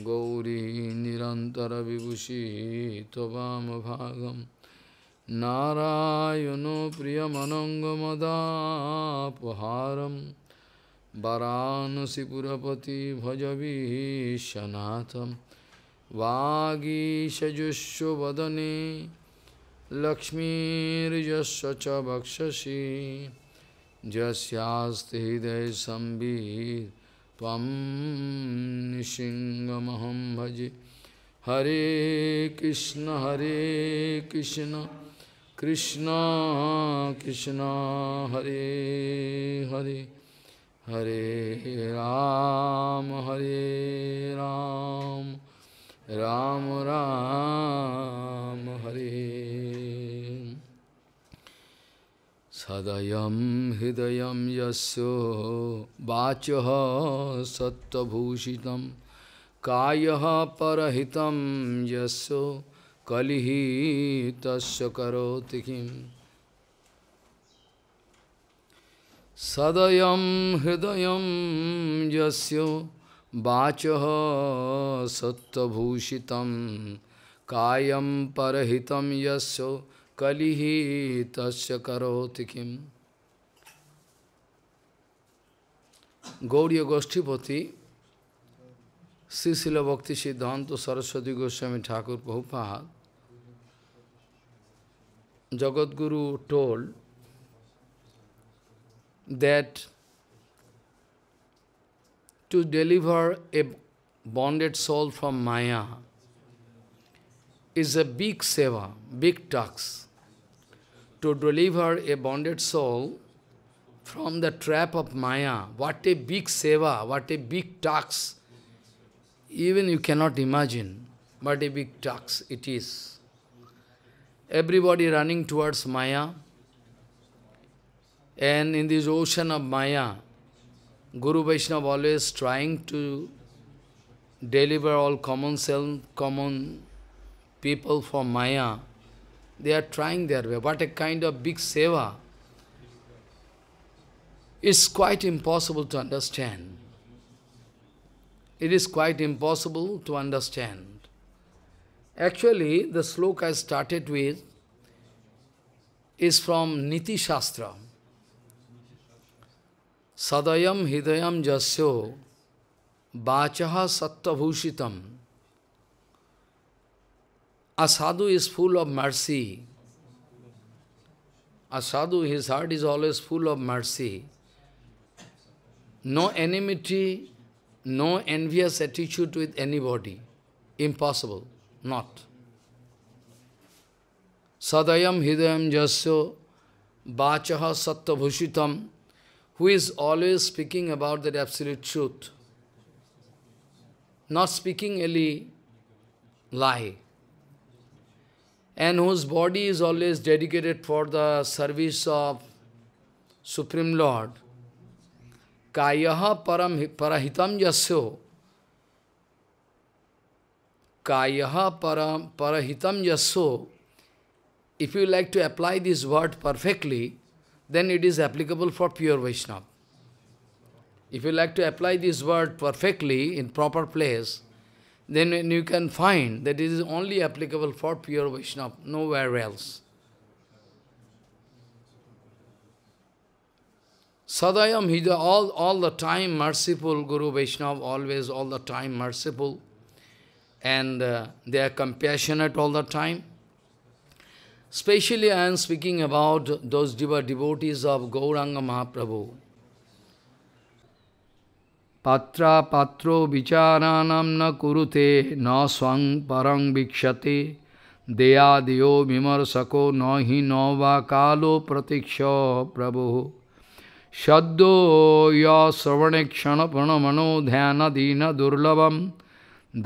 गौरी तवाम भागम नारायण प्रियमदापहारम वरानसिपुरपति भजबीशनाथ वागीशजुष्वदने लक्ष्मीर्यस्य च वक्षसि हृदय हृदयसंवीर Tvam Nishinga Maham Bhaji Krishna Hari Krishna Krishna Krishna Hari Hari, Hari Ram Hare Ram Ram Ram, Ram Hare Hadayam Hidayam Yasyo Vachaha Sattavushitam Kayaha Parahitam Yasyo Kalihi Tasya Karotikim Sadayam Hidayam Yasyo Vachaha Sattavushitam Kayam Parahitam Yasyo kalihi tasya karoti kim. Gauriya Goshtipati, Sisila Bhakti Siddhanta Saraswati Goswami Thakur Jagat Jagadguru told that to deliver a bonded soul from Maya is a big seva, big task to deliver a bonded soul from the trap of Maya. What a big seva, what a big tax! Even you cannot imagine what a big tax it is. Everybody running towards Maya. And in this ocean of Maya, Guru Vaishnava always trying to deliver all common self, common people from Maya. They are trying their way. What a kind of big seva. It's quite impossible to understand. It is quite impossible to understand. Actually, the sloka I started with is from Niti Shastra. Sadayam hidayam jasyo vachaha sattavushitam a sadhu is full of mercy. A sadhu, his heart is always full of mercy. No enmity, no envious attitude with anybody. Impossible. Not. Sadayam hidayam jasyo vachaha bhushitam. who is always speaking about that absolute truth, not speaking any lie and whose body is always dedicated for the service of Supreme Lord, kayaha param parahitam yasyo, kayaha param parahitam yasyo, if you like to apply this word perfectly, then it is applicable for pure Vaishnava. If you like to apply this word perfectly in proper place, then you can find that it is only applicable for pure Vaishnava, nowhere else. Sadayam Hida, all, all the time merciful, Guru Vaishnava always all the time merciful. And uh, they are compassionate all the time. Especially I am speaking about those devotees of Gauranga Mahaprabhu. Patra Patro विचाराणाम न कुरुते न स्वं परं वीक्षते दया दियो विमर्शको न ही न वा कालो प्रतीक्ष प्रभु शब्दो य श्रवणेक्षणपणमनो ध्यानदीन दुर्लभम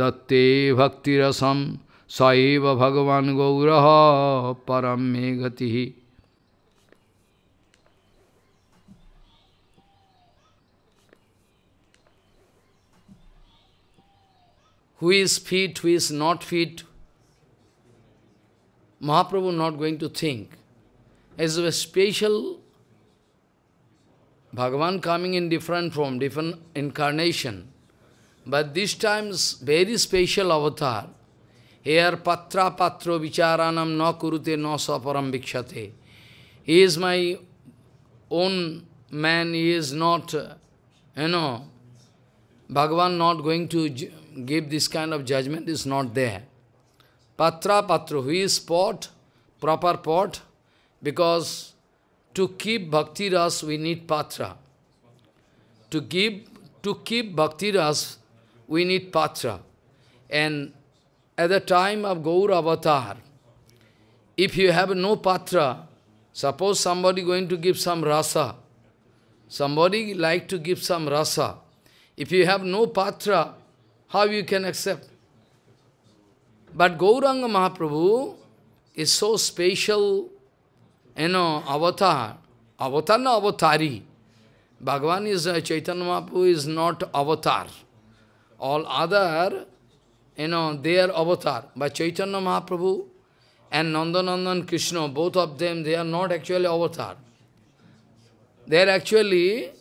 दत्ते भक्तिरसम सैव भगवान गौर परम मे गति who is fit, who is not fit. Mahaprabhu not going to think. As a special Bhagavan coming in different form, different incarnation. But this time's very special avatar. Here patra patro vicharanam na kurute na saparam bhikshate. He is my own man, he is not, you know, Bhagavan not going to give this kind of judgment is not there. Patra, patra, who is pot, proper pot, because to keep bhakti ras we need patra. To give, to keep bhakti ras we need patra. And at the time of Gaur avatar, if you have no patra, suppose somebody going to give some rasa, somebody like to give some rasa, if you have no patra, how you can accept? But Gauranga Mahaprabhu is so special, you know, avatar. Avatar no avatari. Bhagavan is, uh, Chaitanya Mahaprabhu is not avatar. All other, you know, they are avatar. But Chaitanya Mahaprabhu and Nandanandan Krishna, both of them, they are not actually avatar. They are actually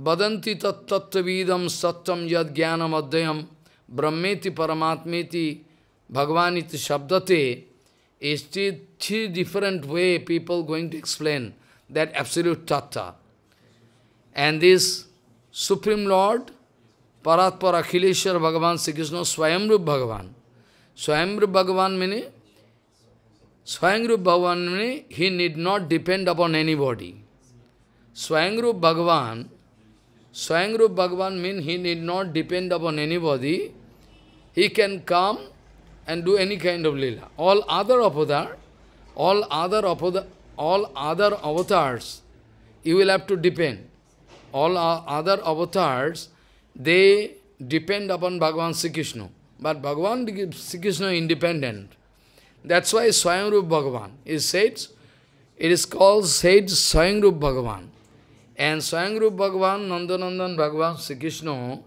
Bhāvaniti tattvavidam sattam yad jnanam adhyam brahmeti paramatmeti bhagavanit shabdate is three different way people going to explain that absolute tattva. And this Supreme Lord, Parātpar Akhileshwar Bhagavan Sri Krishna, Swayamrup Bhagavan. Swayamrup Bhagavan means, Swayamrup Bhagavan means, he need not depend upon anybody. Swayamrup Bhagavan Swayam Rup Bhagavan means he need not depend upon anybody. He can come and do any kind of lila. All other avatar, all other avatars, all other avatars, you will have to depend. All other avatars, they depend upon Bhagavan Sri Krishna. But Bhagavan Sri Krishna independent. That's why Swayam Rup Bhagavan is said, it is called said Swayam Rup Bhagavan. And Swayamrup Bhagavan, Nandanandan Bhagavan, Sri Krishna,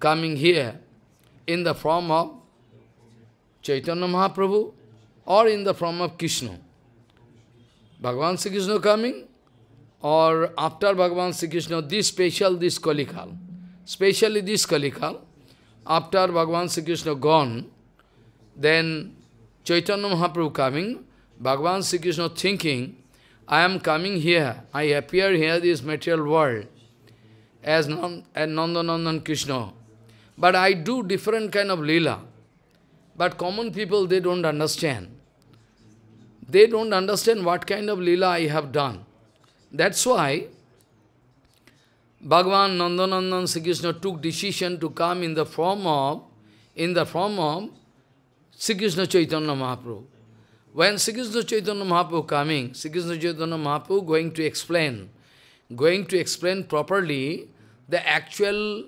coming here in the form of Chaitanya Mahaprabhu or in the form of Krishna. Bhagavan Sri Krishna coming or after Bhagavan Sri Krishna, this special, this Kalikal, specially this Kalikal, after Bhagavan Sri Krishna gone, then Chaitanya Mahaprabhu coming, Bhagavan Sri Krishna thinking I am coming here, I appear here, this material world, as, non, as Nandanandan Krishna. But I do different kind of lila. But common people, they don't understand. They don't understand what kind of lila I have done. That's why Bhagavan Nandanandan Sri Krishna took decision to come in the form of, in the form of Sri Krishna Chaitanya Mahaprabhu. When Sri Chaitanya Mahaprabhu coming, Sri Chaitanya Mahaprabhu going to explain, going to explain properly the actual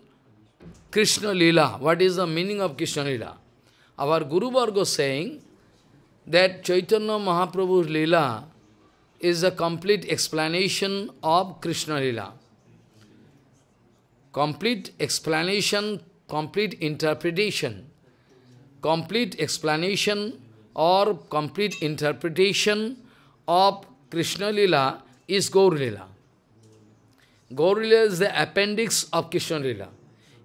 Krishna Lila. What is the meaning of Krishna Lila? Our Guru Bhargava saying that Chaitanya Mahaprabhu's Lila is a complete explanation of Krishna Lila. Complete explanation, complete interpretation, complete explanation or complete interpretation of Krishna Lila is Gaur Lila. Gaur Lila is the appendix of Krishna Lila.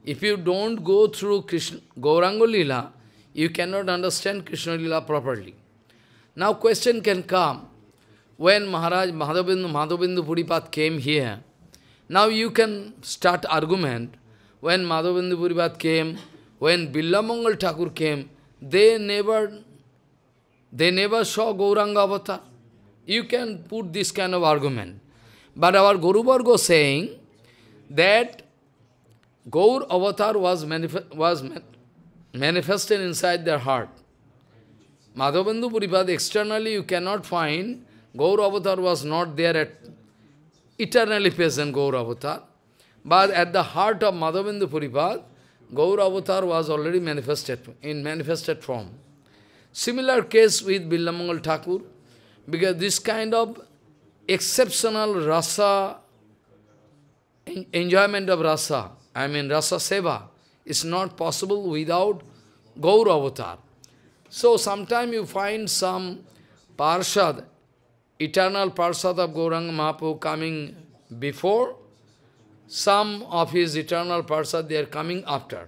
If you don't go through Krishna, Gauranga Lila, you cannot understand Krishna Lila properly. Now question can come, when Maharaj Madhavindu, Madhavindu Puripat came here, now you can start argument, when Madhavindu Puripat came, when Billamangal Thakur came, they never they never saw Gauranga avatar. You can put this kind of argument. But our Guru Varga saying that Gaur avatar was, manif was man manifested inside their heart. Madhavendu Puripad, externally you cannot find Gaur avatar was not there at eternally present Gaur avatar. But at the heart of Madhavendu Puripad, Gaur avatar was already manifested in manifested form. Similar case with Billamangal Thakur, because this kind of exceptional rasa, enjoyment of rasa, I mean rasa seva, is not possible without Gaur avatar. So sometimes you find some Parshad, eternal Parshad of Gauranga Mahaprabhu coming before, some of his eternal Parshad they are coming after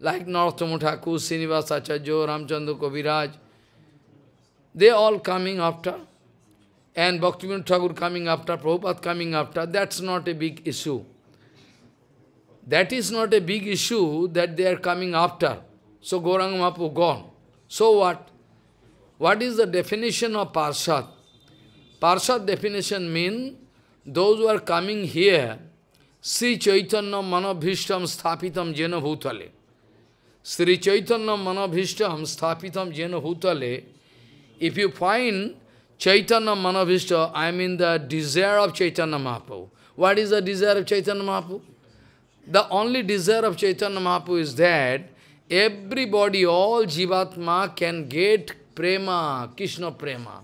like Narottam Thakur, Srinivas Acharya, Ramchandra Kaviraj, they all coming after, and Bhaktivinoda Thakur coming after, Prabhupada coming after, that's not a big issue. That is not a big issue that they are coming after. So Gauranga Mahaprabhu gone. So what? What is the definition of Parshad? Parshad definition means those who are coming here, Sri Chaitanya Manabhishtam Sthapitam Jena Bhutale. Sri Chaitanya Manavishtam Sthapitam Jena Hutale. If you find Chaitanya Manavishta, I mean the desire of Chaitanya Mahaprabhu. What is the desire of Chaitanya Mahaprabhu? The only desire of Chaitanya Mahaprabhu is that everybody, all Jivatma can get prema, Krishna prema.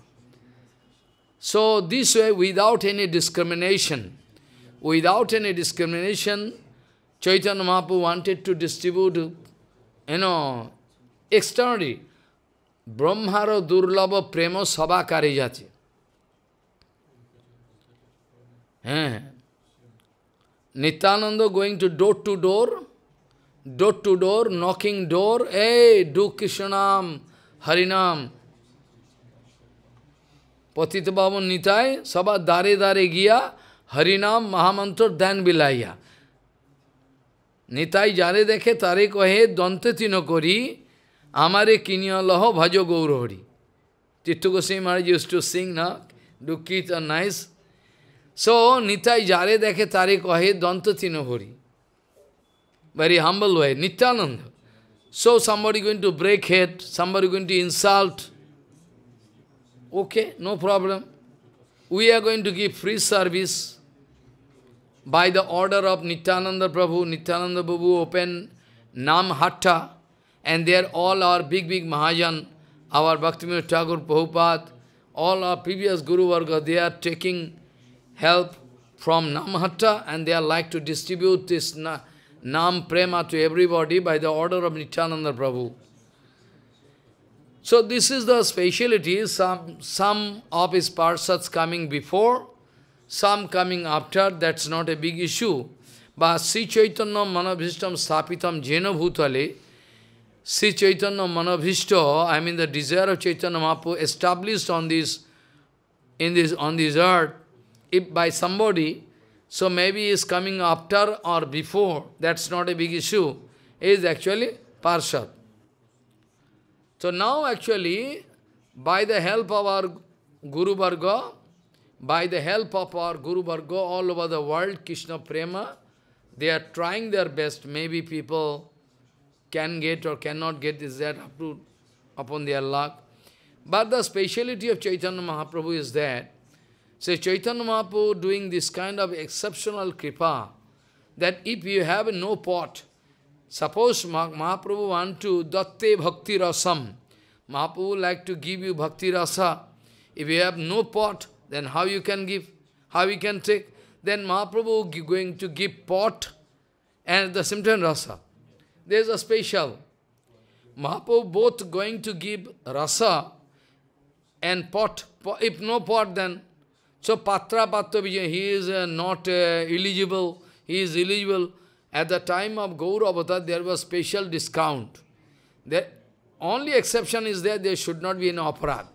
So this way, without any discrimination, without any discrimination, Chaitanya Mahaprabhu wanted to distribute you know, externally, Brahmaro Durlava Premo Sabha Karijati. Eh. Nityananda going to door to door, door to door, knocking door, hey, do Krishnam, Harinam. পতিত বাবন নিতায় সবার Dare দ্বারে গিয়া হরিনাম মহামন্ত্র ধ্যান বিলাইয়া নিতাই যারে দেখে তারে কহে no kori. Amare আমারে কিনিয়লহ ভজ Gaurhari Tirtha Goswami Maharaj used to sing, na, do kirtan nice. So, Nitai jare dekhe tare kohe no tinohori. Very humble way, Nityananda. So, somebody going to break head, somebody going to insult. Okay, no problem. We are going to give free service by the order of Nityananda Prabhu, Nityananda Prabhu opened Nam Hatta, and there all our big, big Mahajan, our Bhaktivinoda Thakur Prabhupada, all our previous Guru Varga, they are taking help from Hatta, and they are like to distribute this na Nam Prema to everybody by the order of Nityananda Prabhu. So this is the speciality, some, some of his parsads coming before some coming after, that's not a big issue. But Sri Chaitanya Manavishtam Sapitam Jena Bhutale, Sri Chaitanya Manavishto, I mean the desire of Chaitanya Mahaprabhu established on this, in this, on this earth, if by somebody, so maybe is coming after or before, that's not a big issue, is actually Parshad. So now actually, by the help of our Guru Bhargava, by the help of our Guru Bhargo all over the world, Krishna Prema, they are trying their best. Maybe people can get or cannot get this, that, up to, upon their luck. But the speciality of Chaitanya Mahaprabhu is that, say Chaitanya Mahaprabhu doing this kind of exceptional kripa, that if you have no pot, suppose Mahaprabhu want to datte bhakti rasam, Mahaprabhu like to give you bhakti rasa, if you have no pot, then how you can give? How you can take? Then Mahaprabhu going to give pot and the same time rasa. There is a special. Mahaprabhu both going to give rasa and pot. If no pot, then so patra patra he is uh, not uh, eligible. He is eligible. At the time of Guru Abhata there was special discount. The only exception is that there should not be an aparat.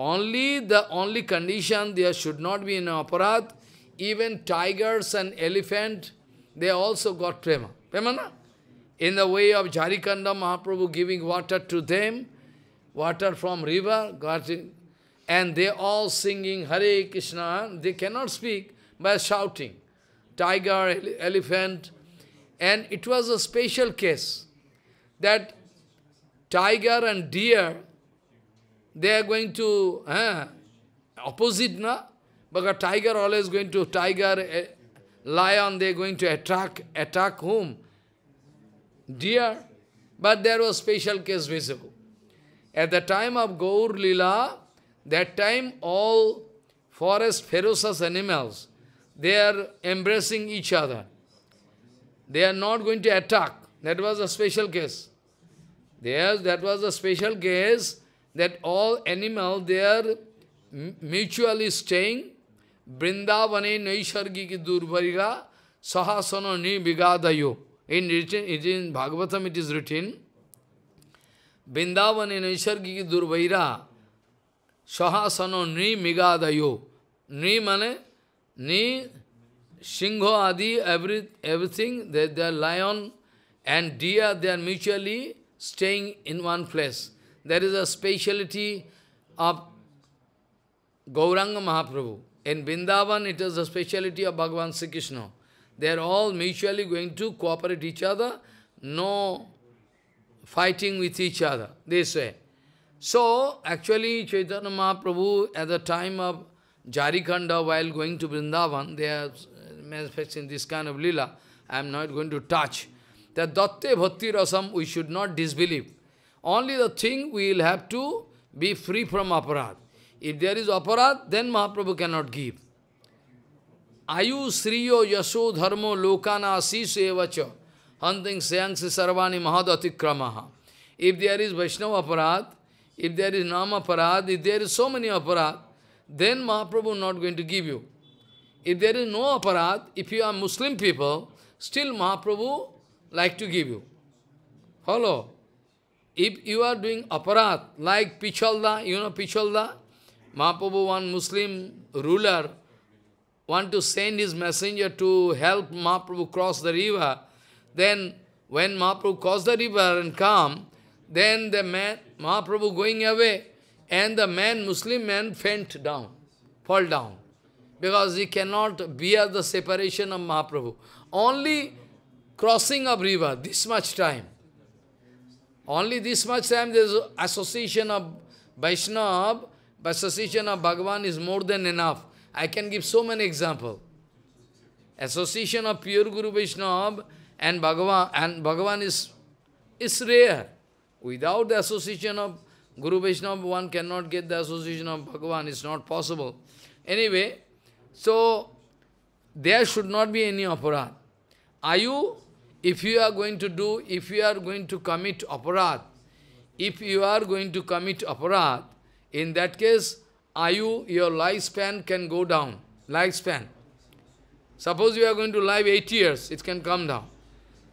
Only the only condition there should not be an aparat. Even tigers and elephant, they also got prema. Prema na? In the way of Jarikanda Mahaprabhu giving water to them, water from river, got it. And they all singing Hare Krishna. They cannot speak by shouting. Tiger, elephant. And it was a special case that tiger and deer they are going to, eh, opposite, na? But a tiger always going to, tiger, eh, lion, they are going to attack, attack whom? Deer. But there was special case visible. At the time of Gaur Lila, that time all forest ferocious animals, they are embracing each other. They are not going to attack. That was a special case. There, that was a special case that all animal they are mutually staying. Vrindavane naishargiki durvariga sahasana ni vigadayo. In written, it is in Bhagavatam it is written. Vrindavane naishargiki durvaira sahasana ni migadayo. Ni mane ni Shingho Adi, every, everything, they, they are lion and deer, they are mutually staying in one place. There is a speciality of Gauranga Mahaprabhu. In Vrindavan, it is a speciality of Bhagavan Sri Krishna. They are all mutually going to cooperate each other, no fighting with each other, this way. So, actually, Chaitanya Mahaprabhu, at the time of Jarikhanda, while going to Vrindavan, they are manifesting this kind of lila. I am not going to touch. The Datte Bhakti Rasam, we should not disbelieve. Only the thing we will have to be free from aparad. If there is aparad, then Mahaprabhu cannot give. Ayu Sriyo Yaso Dharmo Lokana Asisevacha hunting Sayansi Sarvani Mahadatikramaha. If there is Vaishnava aparad, if there is Nama aparad, if there is so many aparad, then Mahaprabhu not going to give you. If there is no aparad, if you are Muslim people, still Mahaprabhu like to give you. Hello? If you are doing aparat, like Pichalda, you know Pichalda, Mahaprabhu, one Muslim ruler, want to send his messenger to help Mahaprabhu cross the river. Then when Mahaprabhu crossed the river and come, then the man, Mahaprabhu going away, and the man, Muslim man, faint down, fall down, because he cannot bear the separation of Mahaprabhu. Only crossing of river, this much time. Only this much time there is association of Vaishnava, association of Bhagavan is more than enough. I can give so many examples. Association of pure Guru Vaishnava and Bhagavan, and Bhagavan is, is rare. Without the association of Guru Vaishnava, one cannot get the association of Bhagavan. It's not possible. Anyway, so there should not be any aparad. Are you if you are going to do, if you are going to commit aparat, if you are going to commit aparat, in that case, Ayu, your lifespan can go down. Lifespan. Suppose you are going to live 8 years, it can come down.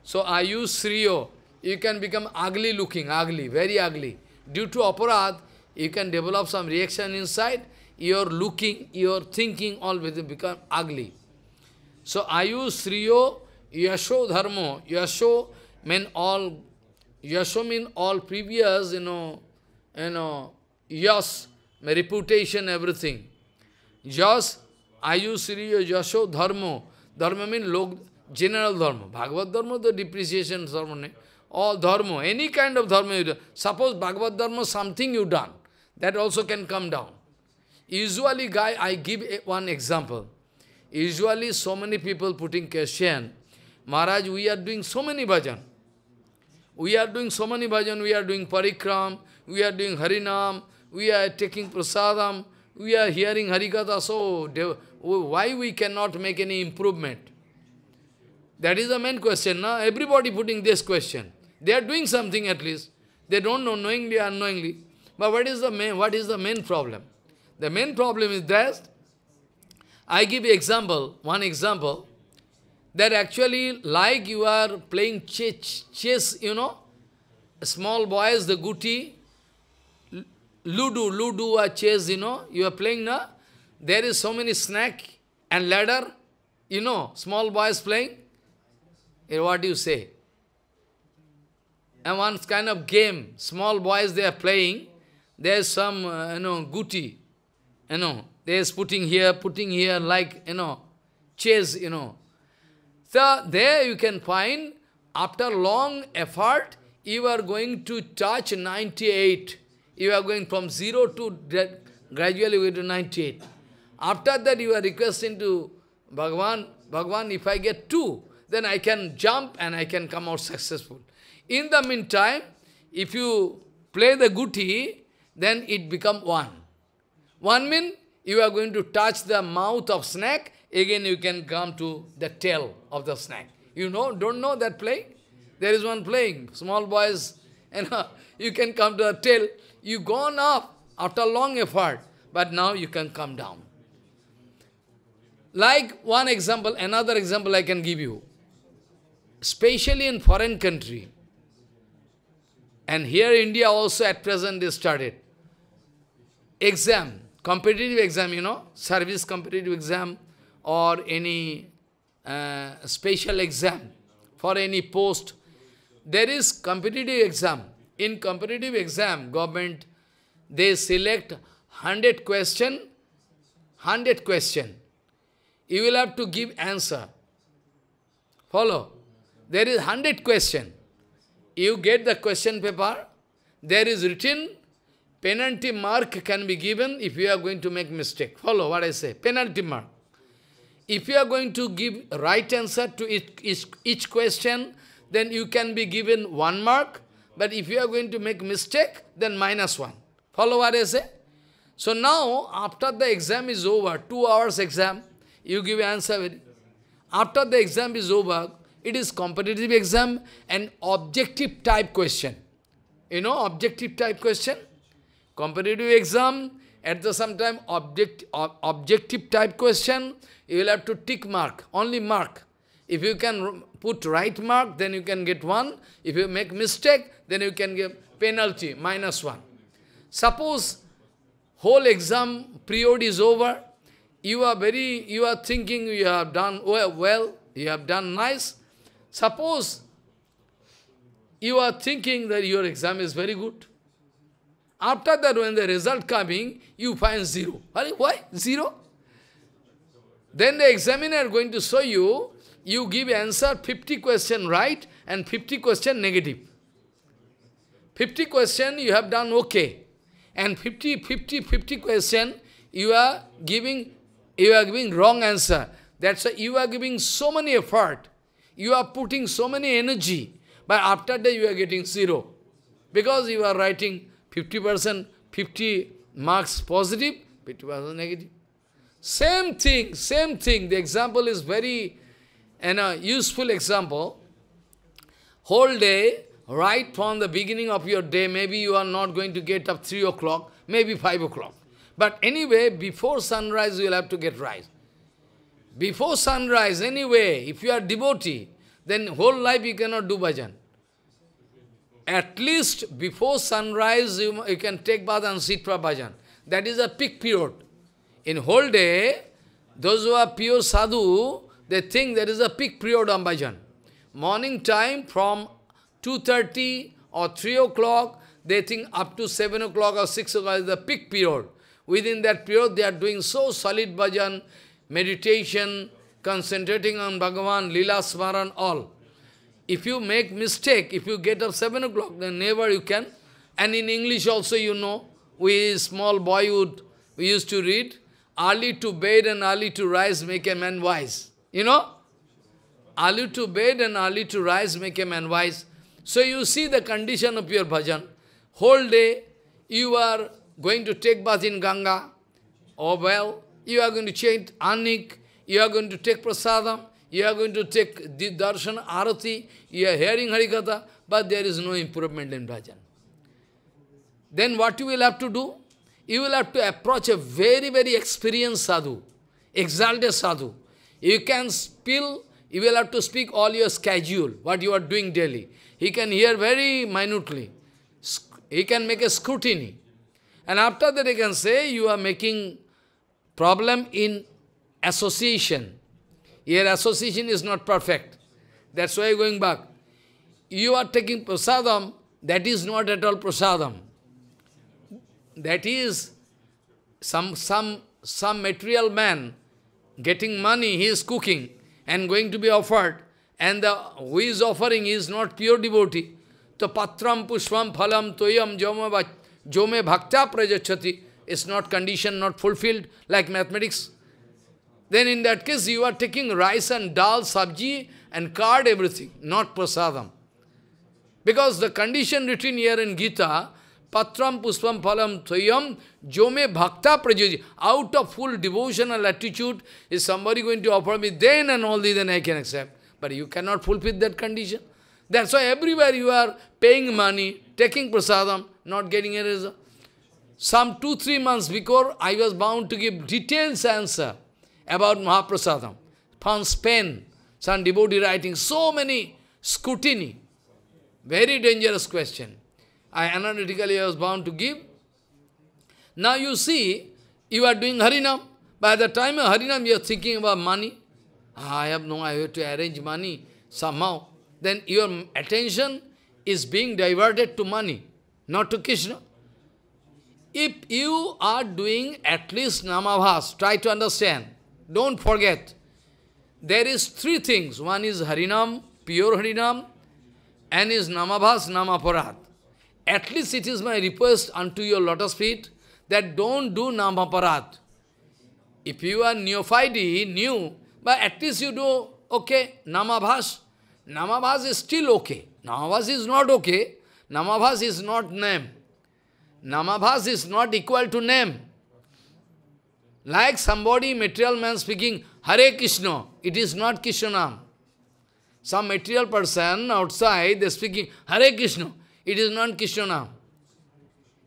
So Ayu Sriyo, you can become ugly looking, ugly, very ugly. Due to aparat, you can develop some reaction inside, your looking, your thinking always become ugly. So Ayu Sriyo, Yasho dharma, yasho mean all, yasho mean all previous, you know, you know, yas, my reputation, everything. Yas, ayu, siriya, yasho, dharma. Dharma means log, general dharma. Bhagavad dharma, the depreciation dharma. All dharma, any kind of dharma you do. Suppose Bhagavad dharma, something you done. That also can come down. Usually, guy, I give one example. Usually, so many people putting question Maharaj, we are doing so many bhajan. We are doing so many bhajan, we are doing parikram, we are doing harinam, we are taking prasadam, we are hearing harikatha, so oh, why we cannot make any improvement? That is the main question. Now everybody putting this question. They are doing something at least. They don't know knowingly or unknowingly. But what is the main what is the main problem? The main problem is that I give example, one example that actually like you are playing chess, chess you know, small boys, the guti, ludo, ludo or chess, you know, you are playing now. There is so many snack and ladder, you know, small boys playing. Eh, what do you say? And one kind of game, small boys they are playing. There is some, uh, you know, guti, you know, there is putting here, putting here, like, you know, chess, you know. So there you can find, after long effort, you are going to touch 98. You are going from 0 to gradually we do 98. After that you are requesting to Bhagavan, Bhagavan, if I get 2, then I can jump and I can come out successful. In the meantime, if you play the guti, then it become 1. 1 means you are going to touch the mouth of snake Again, you can come to the tail of the snake. You know, don't know that play? There is one playing, small boys, and you, know, you can come to the tail. you gone up after long effort, but now you can come down. Like one example, another example I can give you. Especially in foreign country, and here India also at present is started. Exam, competitive exam, you know, service competitive exam, or any uh, special exam for any post. There is competitive exam. In competitive exam, government, they select 100 question, 100 question. You will have to give answer. Follow? There is 100 question. You get the question paper, there is written, penalty mark can be given if you are going to make mistake. Follow what I say, penalty mark. If you are going to give right answer to each, each, each question, then you can be given one mark. But if you are going to make mistake, then minus one. Follow what I say? So now, after the exam is over, two hours exam, you give answer. After the exam is over, it is competitive exam and objective type question. You know, objective type question? Competitive exam, at the same time, object, ob objective type question, you will have to tick mark, only mark. If you can put right mark, then you can get one. If you make mistake, then you can get penalty, minus one. Suppose whole exam period is over, you are very, you are thinking you have done well, well you have done nice. Suppose you are thinking that your exam is very good. After that, when the result coming, you find zero. Why? Zero? Then the examiner going to show you, you give answer 50 question right and 50 question negative. 50 question you have done okay. And 50, 50, 50 question you are giving, you are giving wrong answer. That's why you are giving so many effort. You are putting so many energy. But after that you are getting zero. Because you are writing 50%, 50 marks positive, 50% negative. Same thing, same thing. The example is very and a useful example. Whole day, right from the beginning of your day, maybe you are not going to get up 3 o'clock, maybe 5 o'clock. But anyway, before sunrise, you will have to get rise. Before sunrise, anyway, if you are devotee, then whole life you cannot do bhajan. At least before sunrise, you, you can take bath and sit for bhajan. That is a peak period. In whole day, those who are pure sadhu, they think there is a peak period on bhajan. Morning time from 2.30 or 3 o'clock, they think up to 7 o'clock or 6 o'clock is the peak period. Within that period, they are doing so solid bhajan, meditation, concentrating on Bhagavan, Lila Smaran, all. If you make mistake, if you get up 7 o'clock, then never you can. And in English also, you know, we small boyhood, we used to read, early to bed and early to rise make a man wise. You know? Early to bed and early to rise make a man wise. So you see the condition of your bhajan. Whole day you are going to take bath in Ganga, or oh, well, you are going to chant Anik, you are going to take prasadam, you are going to take darshan, arati, you are hearing katha, but there is no improvement in bhajan. Then what you will have to do? you will have to approach a very, very experienced sadhu, exalted sadhu. You can spill, you will have to speak all your schedule, what you are doing daily. He can hear very minutely. He can make a scrutiny. And after that he can say, you are making problem in association. Your association is not perfect. That's why going back. You are taking prasadam, that is not at all prasadam. That is, some, some, some material man getting money, he is cooking and going to be offered, and the, who is offering is not pure devotee. So patram pushvam phalam toyam jome, jome bhakta prajachati is not conditioned, not fulfilled, like mathematics. Then in that case, you are taking rice and dal, sabji and card, everything, not prasadam. Because the condition written here in Gita, patram puspam phalam thayam jome bhakta prajoji. Out of full devotional attitude, is somebody going to offer me then and only then I can accept. But you cannot fulfill that condition. That's why everywhere you are paying money, taking prasadam, not getting a result. Some two, three months before, I was bound to give detailed answer about Mahaprasadam. From Spain, some devotee writing so many scrutiny. Very dangerous question. I analytically was bound to give. Now you see, you are doing Harinam. By the time of Harinam, you are thinking about money. Ah, I have no, I have to arrange money somehow. Then your attention is being diverted to money, not to Krishna. If you are doing at least Namavas, try to understand. Don't forget. There is three things. One is Harinam, pure Harinam, and is Namavas, Namaparat. At least it is my request unto your lotus feet that don't do namaparat. If you are neophyte, new, but at least you do, okay, namabhas. Namabhas is still okay. Namabhas is not okay. Namabhas is not name. Namabhas is not equal to name. Like somebody, material man speaking, Hare Krishna, it is not Krishna Some material person outside, they speaking, Hare Krishna. It is not Krishna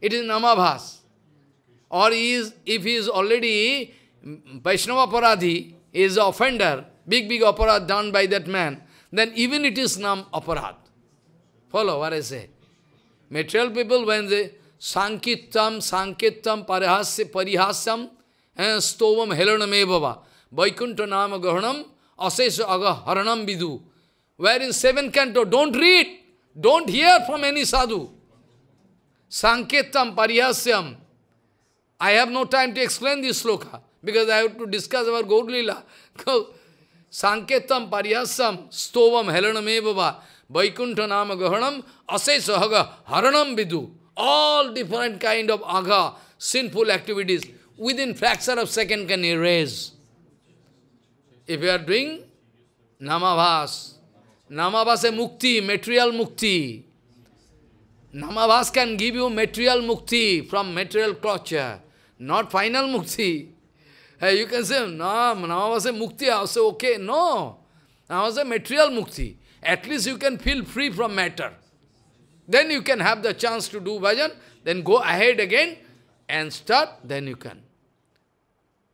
It is Namabhas. Or is, if he is already Vaishnava paradi, is offender, big, big aparad done by that man, then even it is Nam aparad. Follow what I say. Material people, when they Sankittam, Sankittam, Parihasya, Parihasyam, and eh, Stovam, Helanam Evava, Vaikuntha Nama Gahanam, Asesa Aga Haranam Vidu. Where in seven canto, don't read. Don't hear from any sadhu. Sanketam Parihasyam. I have no time to explain this sloka because I have to discuss about gaurlila. Sanketam Parihasyam Stovam Helanam Evava Vaikuntha Nama Gahanam Asesahaga Haranam Vidu. All different kind of aga, sinful activities within fraction of second can erase. If you are doing Namavas, is mukti, material mukti. Namavas can give you material mukti from material torture, not final mukti. Hey, you can say, no, is mukti, I say, okay, no. is material mukti. At least you can feel free from matter. Then you can have the chance to do bhajan, then go ahead again and start, then you can.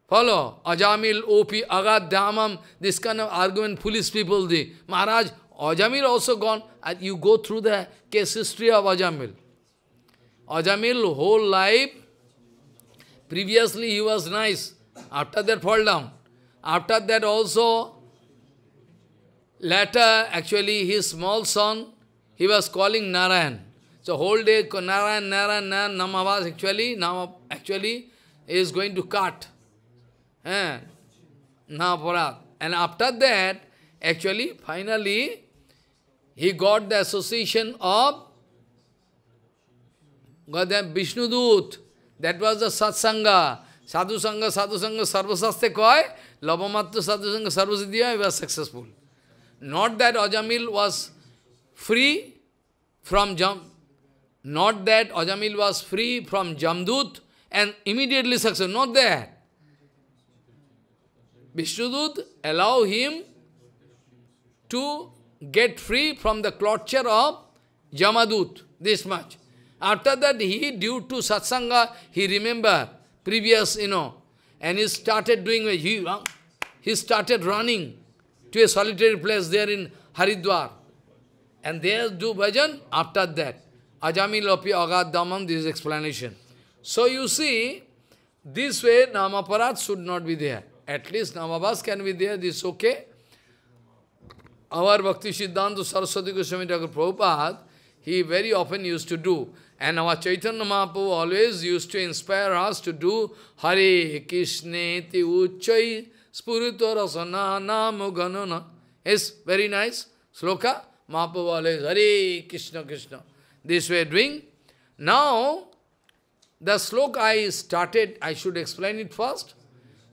Follow, Ajamil, Opi, Agad, Dhamam, this kind of argument, police people, the Maharaj, Ajamil also gone. And you go through the case history of Ajamil. Ajamil whole life, previously he was nice. After that fall down. After that also, later actually his small son, he was calling Narayan. So whole day Narayan, Narayan, Narayan, Namavas actually, Nama actually is going to cut. Eh? Navaparat. And after that, actually, finally, he got the association of Godam Vishnudut. That was the Satsanga. Sadhu Sangha, Sadhu Sangha, Sarvasaste Koi, Labamatta Sadhu Sangha, Sarvasiddhya, he was successful. Not that Ajamil was free from Jam. Not that Ajamil was free from Jamdut and immediately successful. Not that. Vishnudut allow him to get free from the clutcher of Jamadut, this much. After that, he, due to satsanga, he remember previous, you know, and he started doing, he, he started running to a solitary place there in Haridwar. And there do bhajan after that. Ajami Lopi Agad Damam, this explanation. So you see, this way Namaparat should not be there. At least Namabas can be there, this okay. Our Bhakti Siddhanta Saraswati Goswami Thakur Prabhupada, he very often used to do. And our Chaitanya Mahaprabhu always used to inspire us to do Hare Krishna Ti Uchai Spurito Rasana Namu Yes, very nice. Sloka, Mahaprabhu always Hare Krishna Krishna. This we are doing. Now, the sloka I started, I should explain it first.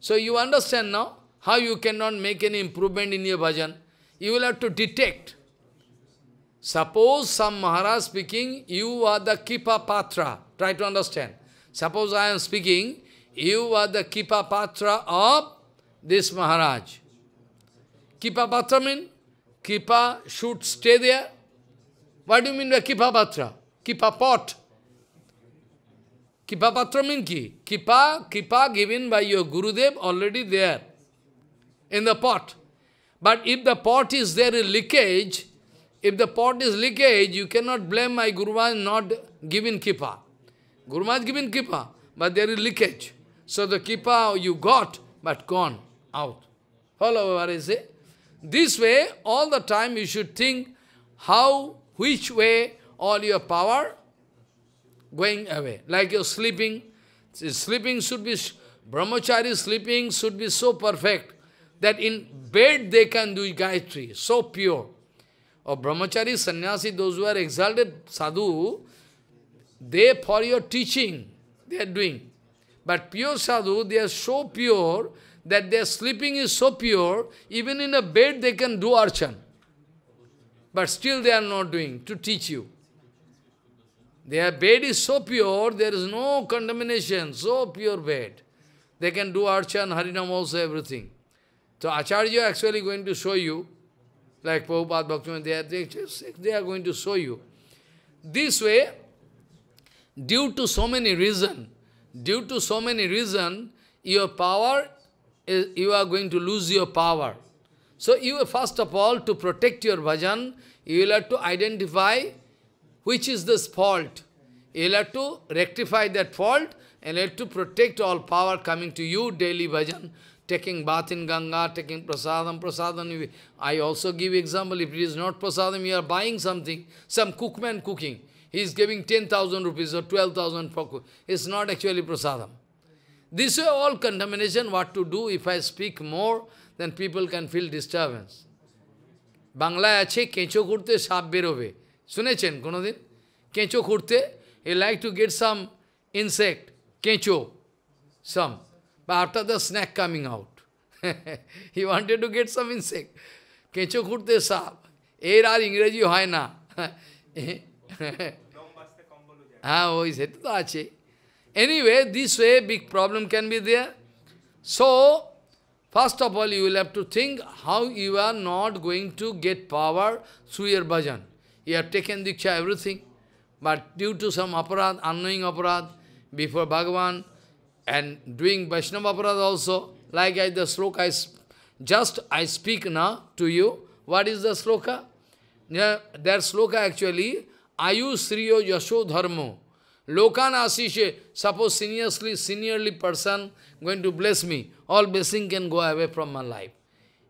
So you understand now how you cannot make any improvement in your bhajan. You will have to detect. Suppose some Maharaj speaking, you are the Kipa Patra. Try to understand. Suppose I am speaking, you are the Kipa Patra of this Maharaj. Kipa Patra means Kipa should stay there. What do you mean by Kipa Patra? Kipa pot. Kipa Patra means ki? Kipa, Kipa given by your Gurudev already there in the pot. But if the pot is there is leakage, if the pot is leakage, you cannot blame my Guru Maharaj not giving kippa. Guru Maharaj giving kippa, but there is leakage. So the kippa you got, but gone out. Follow what I say? This way, all the time you should think how, which way all your power going away. Like you're sleeping. Sleeping should be, brahmachari sleeping should be so perfect that in bed they can do Gayatri, so pure. Or brahmachari, sannyasi, those who are exalted sadhu, they for your teaching, they are doing. But pure sadhu, they are so pure that their sleeping is so pure, even in a bed they can do archan. But still they are not doing, to teach you. Their bed is so pure, there is no contamination, so pure bed. They can do archan, harinam also, everything. So Acharya actually going to show you, like Prabhupada, Bhaktivinoda, they are, they, just, they are going to show you. This way, due to so many reason, due to so many reason, your power, is, you are going to lose your power. So you, first of all, to protect your bhajan, you will have to identify which is this fault. You will have to rectify that fault and you have to protect all power coming to you, daily bhajan taking bath in Ganga, taking prasadam, prasadam. I also give example, if it is not prasadam, you are buying something, some cookman cooking. He is giving 10,000 rupees or 12,000 for cook. It's not actually prasadam. This is all contamination, what to do, if I speak more, then people can feel disturbance. Bangla বাংলায় আছে কেঁচো খুঁড়তে সাপ বেরোবে kono din কেঁচো korte he like to get some insect কেঁচো some. But after the snack coming out, he wanted to get some insect. Kecho khurte saab. Air are ingraji hoi na. Haan, ho is hetu ta Anyway, this way big problem can be there. So, first of all, you will have to think how you are not going to get power through your bhajan. You have taken diksha, everything. But due to some aparad, unknowing aparad, before Bhagavan, and doing Vaishnava also, like I, the sloka, I, just I speak now to you, what is the sloka? Yeah, that sloka actually, Ayu Sriyo Yasho Dharmo. Lokan Asishe, suppose seniorly, seniorly person going to bless me, all blessing can go away from my life.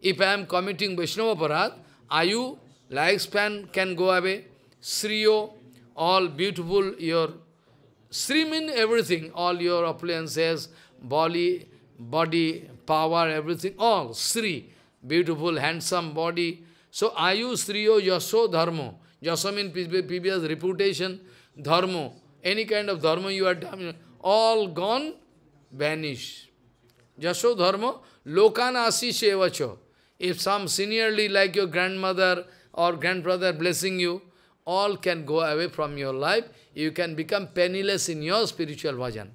If I am committing Vaishnava Parad, Ayu, lifespan can go away, Sriyo, all beautiful, your Sri in everything, all your appliances, body, body, power, everything, all Sri, beautiful, handsome body. So Ayu, Sriyo, Yaso, Dharmo. Yaso means previous reputation, Dharmo. Any kind of Dharma you are done, all gone, vanish. Yaso, Dharmo, Lokanasi, Shevacho. If some seniorly like your grandmother or grandbrother blessing you, all can go away from your life. You can become penniless in your spiritual bhajan.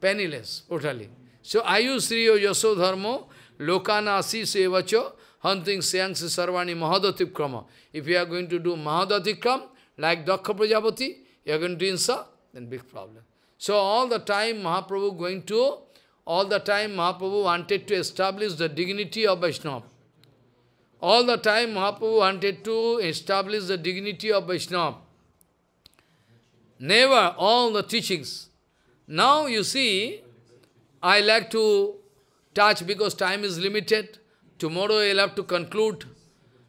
Penniless, totally. So, Ayu Sri Yaso Dharmo, Lokanasi Sevacho, hunting Seyansi Sarvani Mahadatikrama. If you are going to do Mahadatikram, like Dakha Prajapati, you are going to do Insa, then big problem. So all the time Mahaprabhu going to, all the time Mahaprabhu wanted to establish the dignity of Vaishnava. All the time Mahaprabhu wanted to establish the dignity of Vaishnava. Never all the teachings. Now you see, I like to touch because time is limited. Tomorrow I'll have to conclude.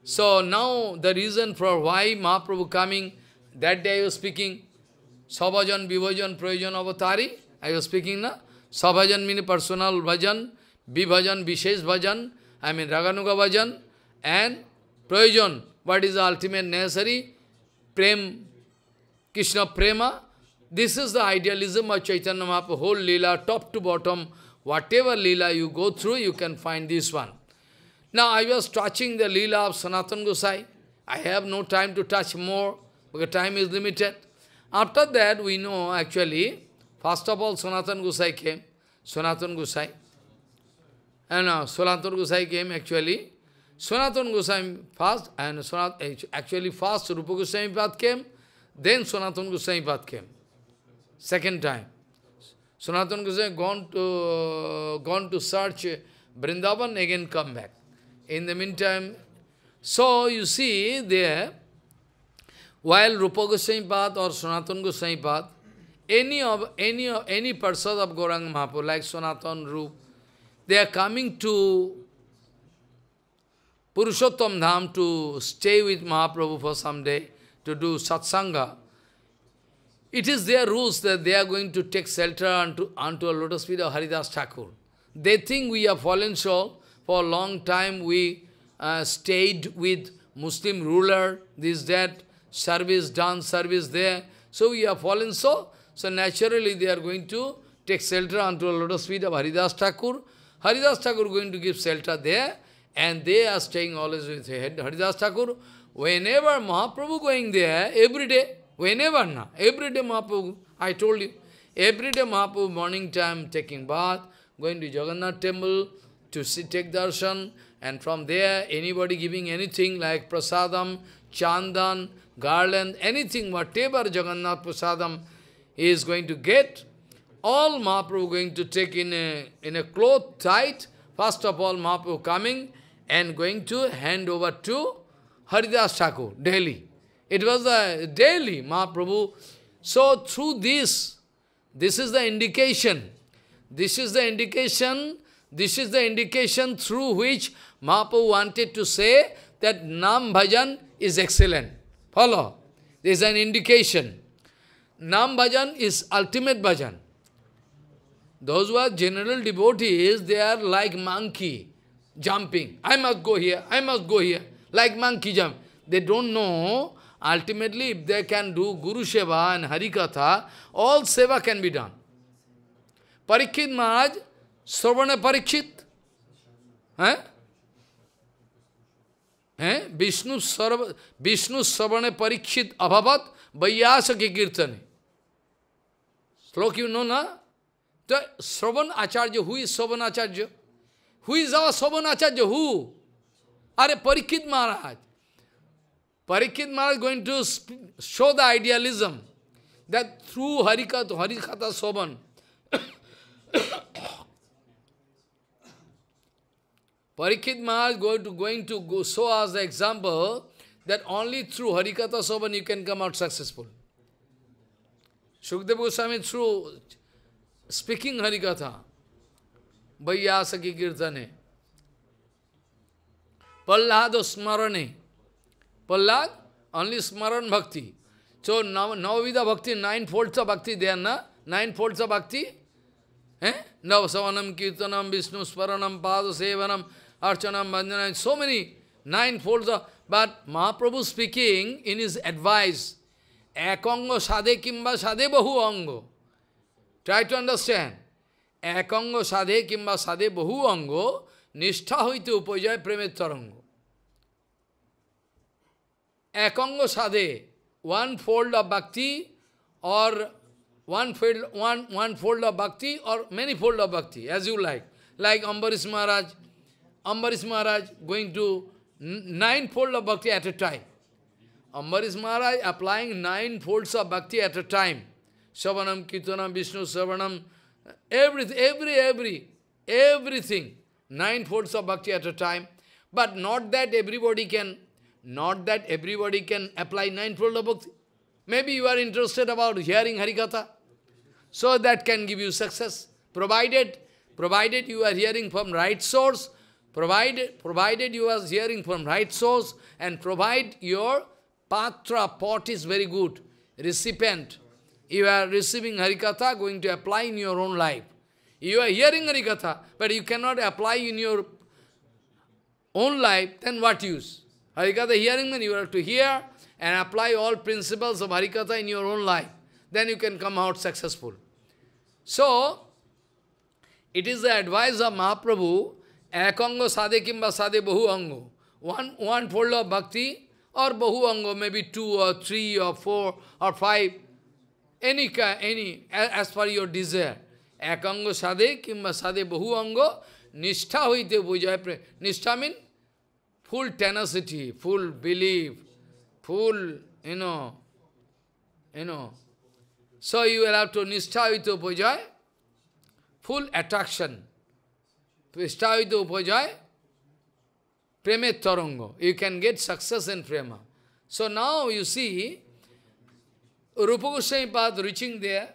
So now the reason for why Mahaprabhu coming, that day I was speaking, Sabhajan, Vibhajan, Prayajan, Avatari, I was speaking na, Sabhajan means personal bhajan, Vibhajan, Vishesh bhajan, I mean Raganuga bhajan, and prayojan. What is ultimate necessary? Prem, Krishna Prema. This is the idealism of Chaitanya Mahaprabhu, whole lila, top to bottom. Whatever lila you go through, you can find this one. Now I was touching the lila of Sanatana Gosai. I have no time to touch more, because time is limited. After that, we know actually, first of all, Sanatana Gosai came. Sanatana Gosai. And now, uh, Sanatana Gosai came actually. Sanatana Goswami first, and Sanat, actually first Rupa Goswami Path came, then Sanatana Goswami Path came. Second time. Sanatana Goswami gone to, gone to search Vrindavan, again come back. In the meantime, so you see there, while Rupa Goswami Path or Sanatana Goswami Path, any of any of any person of Gauranga Mahaprabhu, like Sanatana Rupa, they are coming to Purushottam Dham to stay with Mahaprabhu for some day, to do satsanga, it is their rules that they are going to take shelter unto unto a lotus feet of Haridas Thakur. They think we are fallen soul. For a long time we uh, stayed with Muslim ruler, this, that, service done, service there. So we are fallen soul. So naturally they are going to take shelter unto a lotus feet of Haridas Thakur. Haridas Thakur going to give shelter there. And they are staying always with Haridas Thakur. Whenever Mahaprabhu going there, every day, whenever na, every day Mahaprabhu, I told you, every day Mahaprabhu morning time taking bath, going to Jagannath temple to see, take darshan, and from there anybody giving anything like prasadam, chandan, garland, anything, whatever Jagannath prasadam is going to get, all Mahaprabhu going to take in a, in a cloth tight. First of all, Mahaprabhu coming and going to hand over to Haridas Thakur, daily. It was a daily Mahaprabhu. So through this, this is the indication. This is the indication, this is the indication through which Mahaprabhu wanted to say that Nam Bhajan is excellent. Follow. There is an indication. Nam Bhajan is ultimate Bhajan. Those who are general devotees, they are like monkey jumping. I must go here, I must go here. Like monkey jump. They don't know, ultimately, if they can do Guru Seva and Harikatha, all Seva can be done. Parikshit Maharaj, Sravana Parikshit. Eh? Eh? Vishnu, Sarva, Vishnu Sravana Parikshit Abhavat Vyasa Ki Slok you know na? The Sravan Acharya, who is Sravan Acharya? Who is our Sobanacharya? Who? Are Parikit Maharaj. Parikit Maharaj is going to show the idealism that through Harikata, Harikata Soban, Parikit Maharaj is going to, going to go, show us the example that only through Harikata Soban you can come out successful. Shukdev Goswami through speaking Harikatha, वैयासकी कीर्तने Pallad smarane. Pallad, only smaran bhakti. So now, with the bhakti, nine folds of bhakti there, na? Nine folds of bhakti. Eh? Now savanam, kirtanam, vishnu, smaranam, Padu, sevanam, archanam, bandhanam, so many, nine folds of, but Mahaprabhu speaking in his advice, ek ango sade kimba sade bahu ango. Try to understand. এক অঙ্গ সাধে কিংবা সাধে বহু অঙ্গ নিষ্ঠা হইতে উপজয় প্রেমের তরঙ্গ এক অঙ্গ সাধে one fold of bhakti or one fold one one fold of bhakti or many fold of bhakti as you like like Ambarish Maharaj, Ambarish Maharaj going to nine fold of bhakti at a time. Ambarish Maharaj applying nine folds of bhakti at a time. Savanam, Kirtanam, Vishnu, Savanam, Every every, every, everything. Nine fourths of bhakti at a time. But not that everybody can, not that everybody can apply nine fourths of bhakti. Maybe you are interested about hearing Harikatha. So that can give you success. Provided, provided you are hearing from right source, provided, provided you are hearing from right source, and provide your patra pot is very good, recipient. You are receiving Harikatha, going to apply in your own life. You are hearing Harikatha, but you cannot apply in your own life, then what use? Harikatha hearing, then you have to hear and apply all principles of Harikatha in your own life. Then you can come out successful. So, it is the advice of Mahaprabhu, Ekango Sade Kimba Sade Bahu Ango. One, one fold of bhakti or Bahu Ango, maybe two or three or four or five any any as per your desire. Ekango sade, kimba sade bahuango, nishtha hoite bujaya pre. Nishtha mean full tenacity, full belief, full, you know, you know. So you will have to nishtha hoite bujaya, full attraction. Nishtha hoite bujaya, premet tarango. You can get success in prema. So now you see, Rupa Goswami Pad reaching there,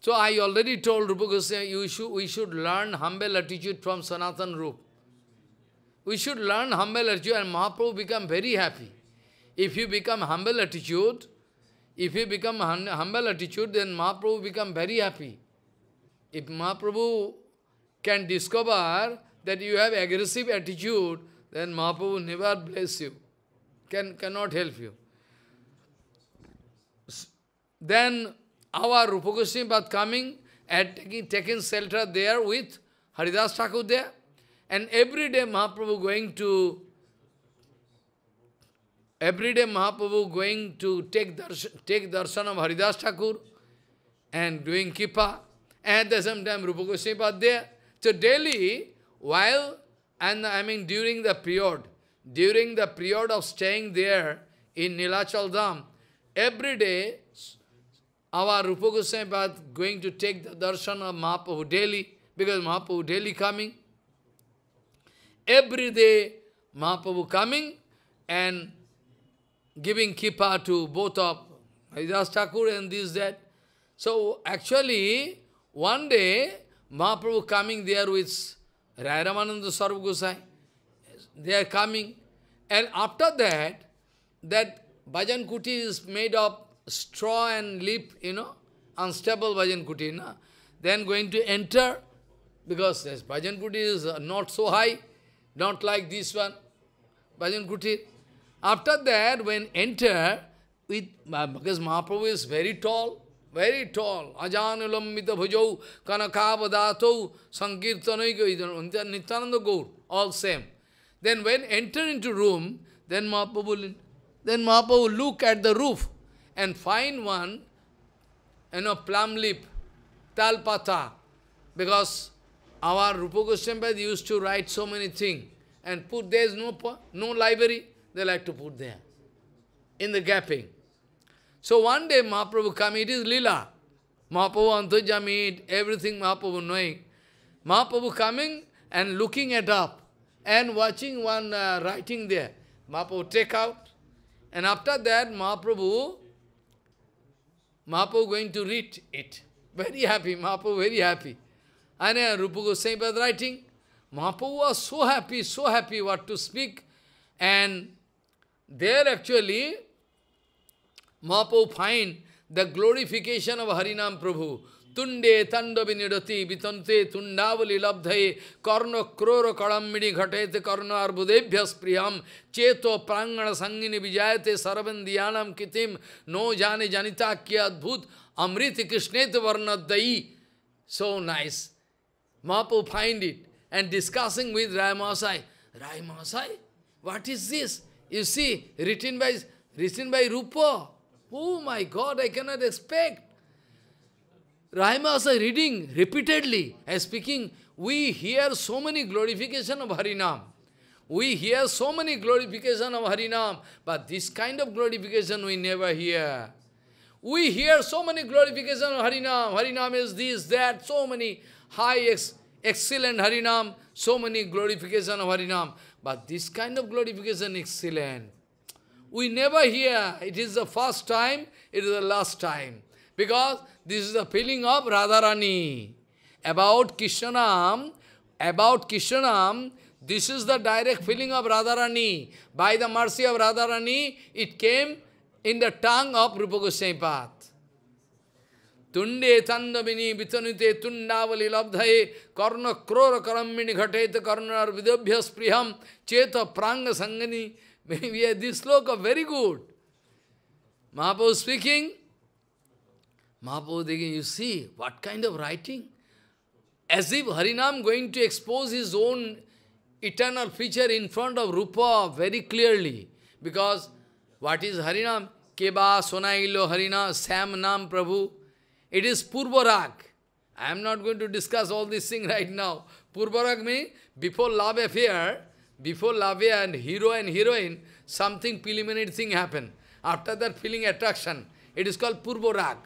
so I already told Rupa Goswami, you should, we should learn humble attitude from Sanatan Rup. We should learn humble attitude and Mahaprabhu become very happy. If you become humble attitude, if you become humble attitude, then Mahaprabhu become very happy. If Mahaprabhu can discover that you have aggressive attitude, then Mahaprabhu never bless you, can, cannot help you. Then our Rupa Goswami coming and taking, taking shelter there with Haridas Thakur there. And every day Mahaprabhu going to every day Mahaprabhu going to take darshan, take darshan of Haridas Thakur and doing kippa. And at the same time Rupa Goswami was there. So daily, while and I mean during the period, during the period of staying there in Nilachal Dham, every day our Rupa Goswami going to take the darshan of Mahaprabhu daily, because Mahaprabhu daily coming. Every day Mahaprabhu coming and giving kippa to both of Haridas Thakur and this, that. So actually, one day Mahaprabhu coming there with Rai Ramananda Sarva Gosai. They are coming. And after that, that Bhajan Kuti is made of straw and leaf, you know, unstable Bhajan Kuti, na? then going to enter, because this Bhajan Kuti is uh, not so high, not like this one, Bhajan Kuti. After that, when enter, with, uh, because Mahaprabhu is very tall, very tall, ajanulambita bhujau, kanakavadatau, sankirtanaika, Nityananda Gaur, all same. Then when enter into room, then Mahaprabhu, then Mahaprabhu look at the roof, and find one, you know, plum leaf, talpata, because our Rupa Goswami used to write so many things and put there is no, no library, they like to put there, in the gapping. So one day Mahaprabhu came, it is Leela. Mahaprabhu Antojamit, everything Mahaprabhu knowing. Mahaprabhu coming and looking at up and watching one uh, writing there. Mahaprabhu take out. And after that, Mahaprabhu Mahaprabhu going to read it. Very happy, Mahaprabhu very happy. And uh, Rupa Goswami was writing. Mahaprabhu was so happy, so happy what to speak. And there actually, Mahaprabhu find the glorification of Harinam Prabhu tunde tandabinirati vitante tundavali labdhaye karna kroro kadamini ghatete karna arbudebhyas priyam cheto prangana sangini vijayate sarvandiyanam kitim no jane janita kya adbhut amriti krishnete varnadayi. So nice. Mahaprabhu find it and discussing with Rai Mahasai. what is this? You see, written by, written by Rupa. Oh my God, I cannot expect. Raimasa reading repeatedly and speaking, we hear so many glorification of Harinam. We hear so many glorification of Harinam, but this kind of glorification we never hear. We hear so many glorification of Harinam. Harinam is this, that, so many high, ex excellent Harinam, so many glorification of Harinam. But this kind of glorification excellent. We never hear. It is the first time, it is the last time. Because this is the feeling of Radharani. About Kishanam, about Kishanam, this is the direct feeling of Radharani. By the mercy of Radharani, it came in the tongue of Rupa Goswami Path. Tunde tandavini vitanite tundavali labdhaye karna krora karammini ghatayta karna vidabhya spriham cheta pranga sangani. Maybe this sloka very good. Mahaprabhu speaking, Mahaprabhu you see, what kind of writing? As if Harinam going to expose his own eternal feature in front of Rupa very clearly. Because what is Harinam? Keba Sonailo Harina Sam Nam Prabhu. It is Purvarak. I am not going to discuss all these things right now. Purvarak means before love affair, before love and hero and heroine, something preliminary thing happen. After that feeling attraction. It is called Purvarak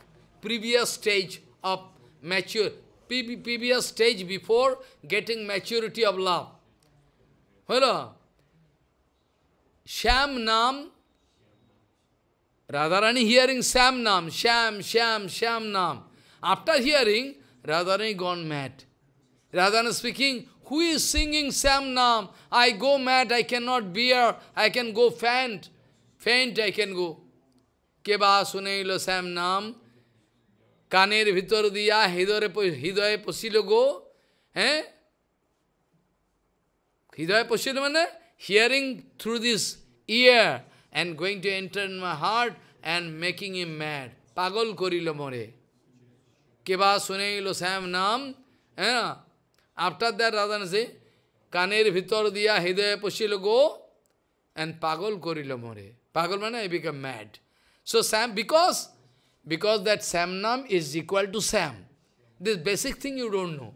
previous stage of mature, previous stage before getting maturity of love. Hello. Uh, Sham Nam, Radharani hearing Sam Nam, Sham, Sham, Sham Nam. After hearing, Radharani gone mad. Radharani speaking, who is singing Sam Nam? I go mad, I cannot bear, I can go faint. Faint I can go. Keba sunailo Sam Nam, কানের ভিতর দিয়া হৃদয়ে হৃদয়ে পশিল গো হ্যাঁ হৃদয়ে পশিল মানে hearing through this ear and going to enter in my heart and making him mad পাগল করিল মরে কেবা শুনে গেল শ্যাম নাম হ্যাঁ আফটার দ্যাট রাধান সে কানের ভিতর দিয়া হৃদয়ে পশিল গো অ্যান্ড পাগল করিল মরে পাগল মানে I become mad so Shyam because because that Samnam is equal to Sam. This basic thing you don't know.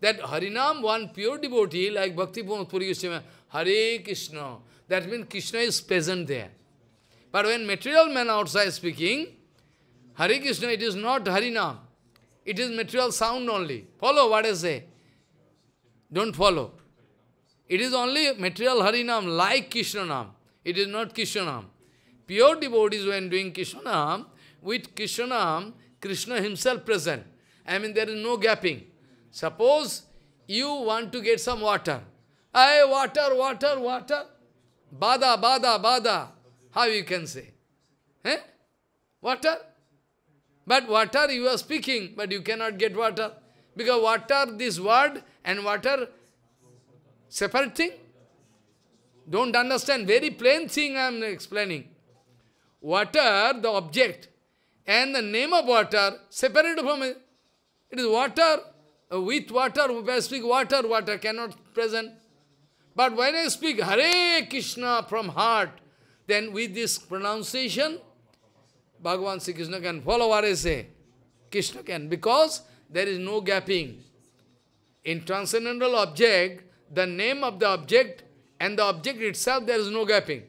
That Harinam, one pure devotee like Bhakti Puri Goswami, Hare Krishna. That means Krishna is present there. But when material man outside speaking, Hare Krishna, it is not Harinam. It is material sound only. Follow what I say. Don't follow. It is only material Harinam, like Krishna Nam. It is not Krishna Nam. Pure devotees when doing Krishna Nam, with Krishna, Krishna himself present. I mean, there is no gapping. Suppose you want to get some water. Hey, water, water, water. Bada, bada, bada. How you can say? Eh? Water? But water you are speaking, but you cannot get water. Because water, this word and water, separate thing. Don't understand. Very plain thing I am explaining. Water, the object, and the name of water separated from it. It is water. Uh, with water, when I speak water, water cannot present. But when I speak Hare Krishna from heart, then with this pronunciation, Bhagavan Sri Krishna can follow what I say. Krishna can, because there is no gapping. In transcendental object, the name of the object and the object itself, there is no gapping.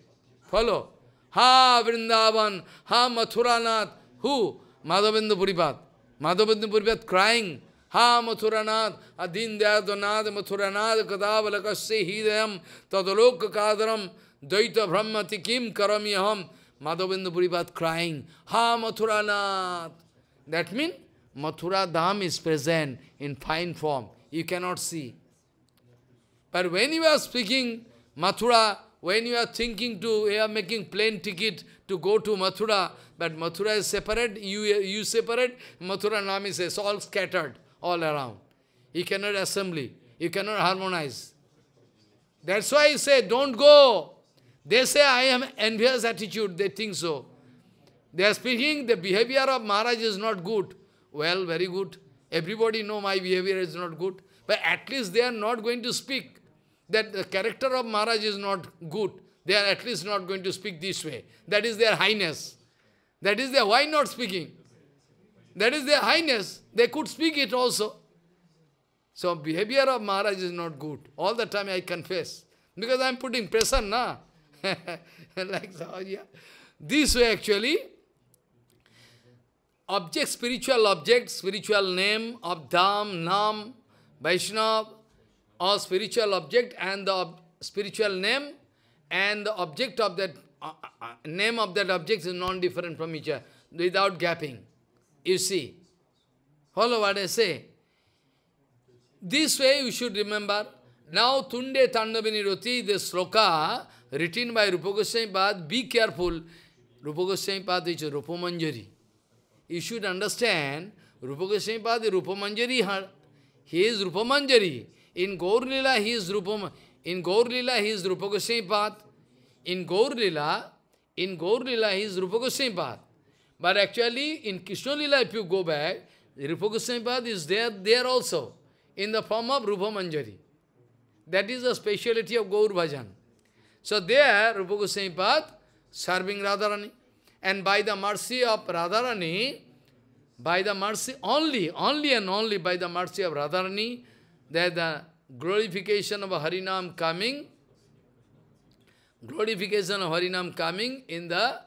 Follow. Ha Vrindavan, Ha Mathuranath, who? Madhavendra Puripad. Madhavendra Puripad crying, Ha Mathuranath, Adin Dhyadvanad, Mathuranath, Kadavalakasya Hidayam, Tadaloka Kadaram, Daita Brahmati Kim Karamyaham. Madhavendra Puripad crying, Ha Mathuranath. That means Mathura Dham is present in fine form. You cannot see. But when you are speaking Mathura, when you are thinking to, you are making plane ticket to go to Mathura, but Mathura is separate, you, you separate, Mathura Nami says, all scattered all around. You cannot assembly, you cannot harmonize. That's why he say don't go. They say, I am envious attitude, they think so. They are speaking, the behavior of Maharaj is not good. Well, very good. Everybody know my behavior is not good. But at least they are not going to speak that the character of Maharaj is not good. They are at least not going to speak this way. That is their highness. That is their why not speaking. That is their highness. They could speak it also. So behavior of Maharaj is not good. All the time I confess. Because I am putting pressure, na? like so, yeah. This way actually, object, spiritual object, spiritual name of Dham, Nam, Vaishnava, or spiritual object and the spiritual name and the object of that uh, uh, uh, name of that object is non-different from each other without gapping. You see. Follow what I say. This way you should remember. Now Tunde Tandavini Roti, the sloka written by Rupa Goswami Pad, be careful. Rupa Goswami Pad is Rupa Manjari. You should understand, Rupa Goswami Pad is Rupa Manjari. He is Rupa Manjari. In Gaura lila he is Rupam in Gaura lila he is Rupa को सिंह पात इन गौर लीला इन Gaura lila he is Rupa को सिंह पात but actually in Krishna lila if you go back Rupa को सिंह पात is there there also in the form of Rupa Manjari that is the speciality of Gaura bhajan so they Rupa को सिंह पात serving Radha Rani and by the mercy of Radha Rani by the mercy only only and only by the mercy of Radha Rani that the glorification of Harinam coming, glorification of Harinam coming in the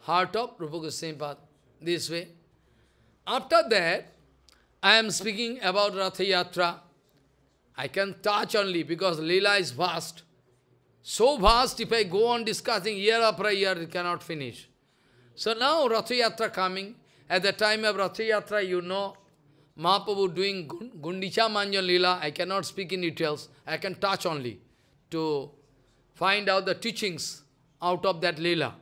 heart of Rupa Goswami Pad, this way. After that, I am speaking about Ratha Yatra. I can touch only because Leela is vast. So vast, if I go on discussing year after year, it cannot finish. So now Ratha Yatra coming. At the time of Ratha Yatra, you know, Mahaprabhu doing Gundicha Manjan Leela, I cannot speak in details, I can touch only to find out the teachings out of that Leela.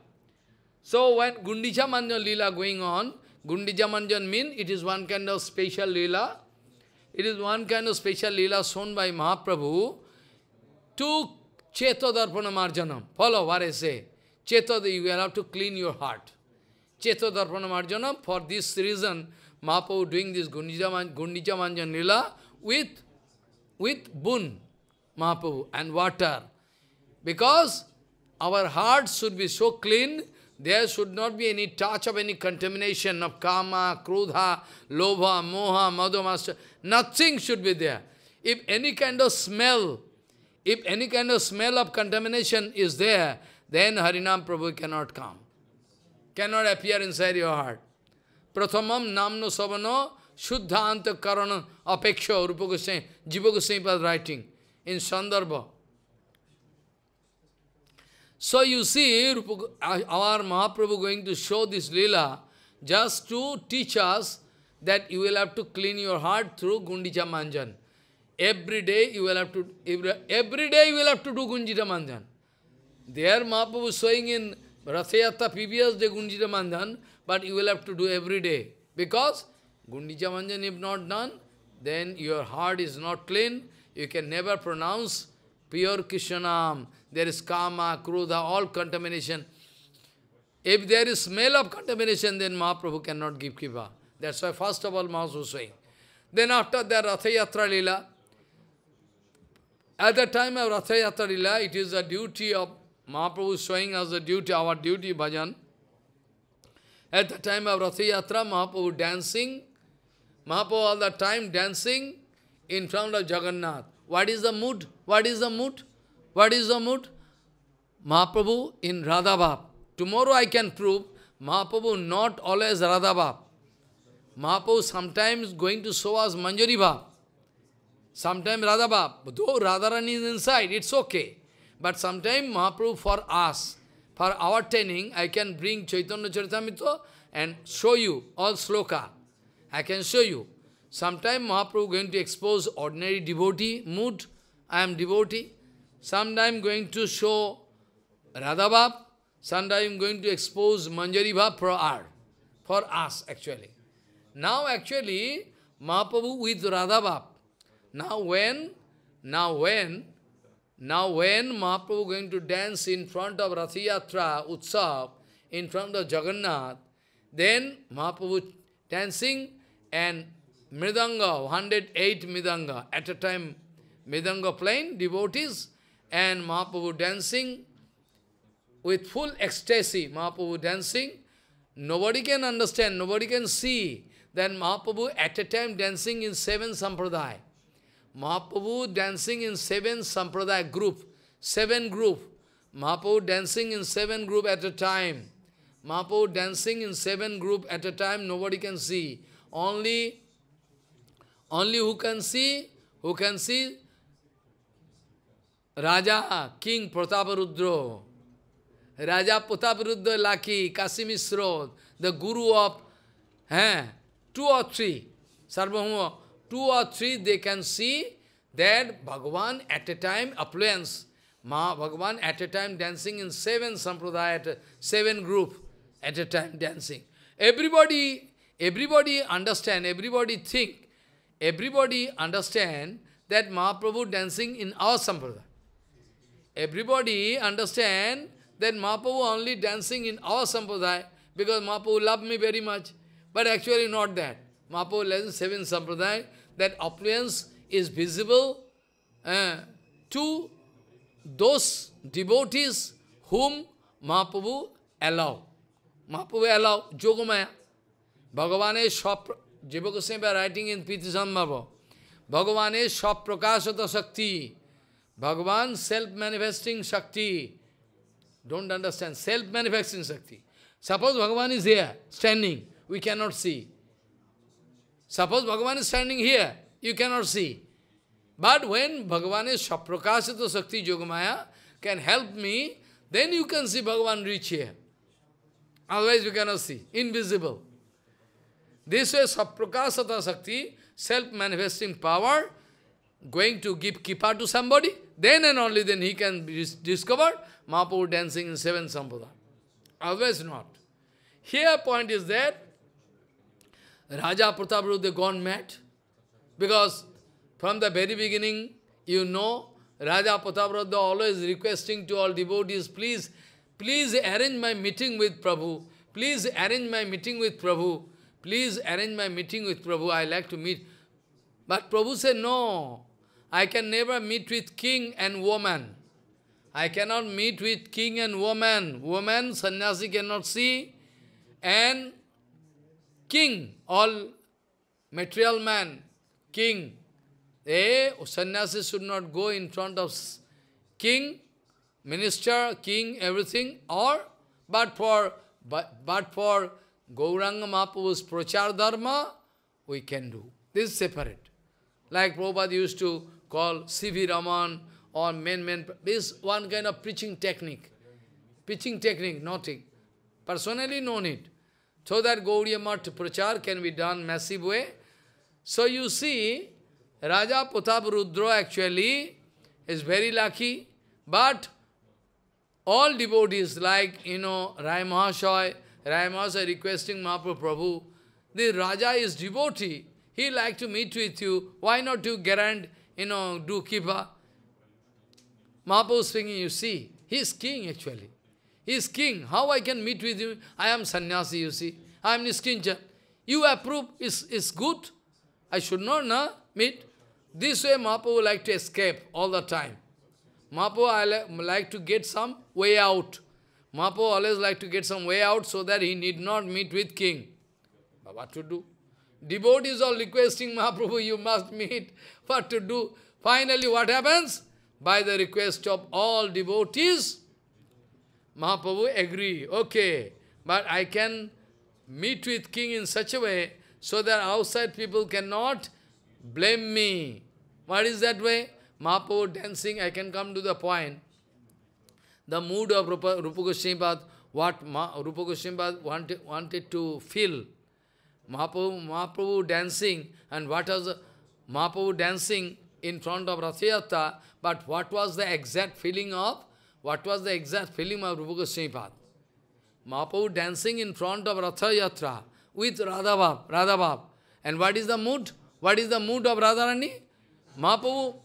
So when Gundicha Manjan Leela going on, Gundicha Manjan means it is one kind of special Leela, it is one kind of special Leela shown by Mahaprabhu to Cheto Darpana Marjanam. Follow what I say. Cheto, you will have to clean your heart. Cheto Darpana Marjanam, for this reason, Mahaprabhu doing this Gundija Manjan with, with boon, Mahaprabhu, and water. Because our hearts should be so clean, there should not be any touch of any contamination of kama, krudha, lobha, moha, madhomasta. Nothing should be there. If any kind of smell, if any kind of smell of contamination is there, then Harinam Prabhu cannot come, cannot appear inside your heart prathamam namno savano shuddha antakarana apeksha, Rupa Goswami, Jiva Goswami was writing in Sandarbha. So you see, Rupa, our Mahaprabhu going to show this lila just to teach us that you will have to clean your heart through gundicha Manjan. Every day you will have to every, every day you will have to do gundicha Manjan. There Mahaprabhu showing in Rathayata previous day gundicha Manjan, but you will have to do every day. Because Gundicha Manjan if not done, then your heart is not clean, you can never pronounce pure Krishnam. There is Kama, Krodha, all contamination. If there is smell of contamination, then Mahaprabhu cannot give Kiva. That's why first of all Mahaprabhu was saying. Then after that Ratha Yatra lila. at the time of Ratha Yatra lila, it is the duty of Mahaprabhu showing us the duty, our duty, bhajan, at the time of Rathi Yatra, Mahaprabhu dancing, Mahaprabhu all the time dancing in front of Jagannath. What is the mood? What is the mood? What is the mood? Mahaprabhu in Radhabhava. Tomorrow I can prove Mahaprabhu not always Radhabhava. Mahaprabhu sometimes going to show us Manjari Bhav. Sometimes Radhabhava. Though Radharani is inside, it's okay. But sometimes Mahaprabhu for us, for our training, I can bring Chaitanya Charitamrita and show you all sloka. I can show you. Sometime Mahaprabhu going to expose ordinary devotee mood. I am devotee. Sometime going to show Radhabab. Sometime going to expose Manjari Bhab for our, for us actually. Now actually Mahaprabhu with Radhabab. Now when, now when now when Mahaprabhu going to dance in front of Rathi Utsav, in front of Jagannath, then Mahaprabhu dancing and midanga 108 midanga at a time midanga playing, devotees, and Mahaprabhu dancing with full ecstasy, Mahaprabhu dancing. Nobody can understand, nobody can see. Then Mahaprabhu at a time dancing in seven sampradaya. Mahaprabhu dancing in seven sampradaya group, seven group. Mahaprabhu dancing in seven group at a time. Mahaprabhu dancing in seven group at a time, nobody can see. Only, only who can see, who can see Raja, King Prataparudra. Raja Prataparudra Laki, Kasimisro, the guru of eh, two or three, Sarvahuma, two or three, they can see that Bhagavan at a time appliance. Ma Bhagavan at a time dancing in seven sampradaya, seven group at a time dancing. Everybody, everybody understand, everybody think, everybody understand that Mahaprabhu dancing in our sampradaya. Everybody understand that Mahaprabhu only dancing in our sampradaya because Mahaprabhu love me very much. But actually not that. Mahaprabhu lives in seven sampradaya that opulence is visible uh, to those devotees whom Mahaprabhu allow. Mahaprabhu allow Jogamaya. Bhagavan is Shop, writing in Piti Bhagavan is Shop Shakti. Bhagavan self-manifesting Shakti. Don't understand. Self-manifesting Shakti. Suppose Bhagavan is here, standing. We cannot see. Suppose Bhagavan is standing here, you cannot see. But when Bhagavan is Shaprakasita Sakti Yogamaya, can help me, then you can see Bhagavan reach here. Otherwise you cannot see, invisible. This way Saprakasata Sakti, self-manifesting power, going to give kippa to somebody, then and only then he can discover Mahaprabhu dancing in seven sampada. Otherwise not. Here point is that Raja Pratap they gone mad. Because from the very beginning, you know, Raja Pratap always requesting to all devotees, please, please arrange my meeting with Prabhu. Please arrange my meeting with Prabhu. Please arrange my meeting with Prabhu. I like to meet. But Prabhu said, no, I can never meet with king and woman. I cannot meet with king and woman. Woman, sannyasi cannot see. And king, all material man, king. Eh, oh, sannyasi should not go in front of king, minister, king, everything, or, but for, but, but for Gauranga Mahaprabhu's prachar dharma, we can do. This is separate. Like Prabhupada used to call C.V. Raman or men men. this one kind of preaching technique. Preaching technique, nothing. Personally, no need. So that Gauriya Math Prachar can be done massive way. So you see, Raja Pratap Rudra actually is very lucky, but all devotees like, you know, Rai Mahashoy, Rai Mahashoy requesting Mahaprabhu Prabhu, the Raja is devotee, he like to meet with you, why not you garand, you know, do kipa? Mahaprabhu thinking, you see, he is king actually. He is king. How I can meet with him? I am sannyasi, you see. I am Niskinja. You approve is, is good. I should not na, meet. This way Mahaprabhu like to escape all the time. Mahaprabhu I li like to get some way out. Mahaprabhu always like to get some way out so that he need not meet with king. But what to do? Devotees are requesting Mahaprabhu, you must meet. What to do? Finally, what happens? By the request of all devotees, Mahaprabhu agree, okay, but I can meet with king in such a way so that outside people cannot blame me. What is that way? Mahaprabhu dancing, I can come to the point. The mood of Rupa, Rupa Goswami what Ma, Rupa Goswami wanted, wanted to feel. Mahaprabhu, Mahaprabhu dancing and what was Mahaprabhu dancing in front of Ratiyata? but what was the exact feeling of what was the exact feeling of Rupa Goswami Pad? Mahaprabhu dancing in front of Ratha Yatra with Radhabab, Radhabab. And what is the mood? What is the mood of Radharani? Mahaprabhu,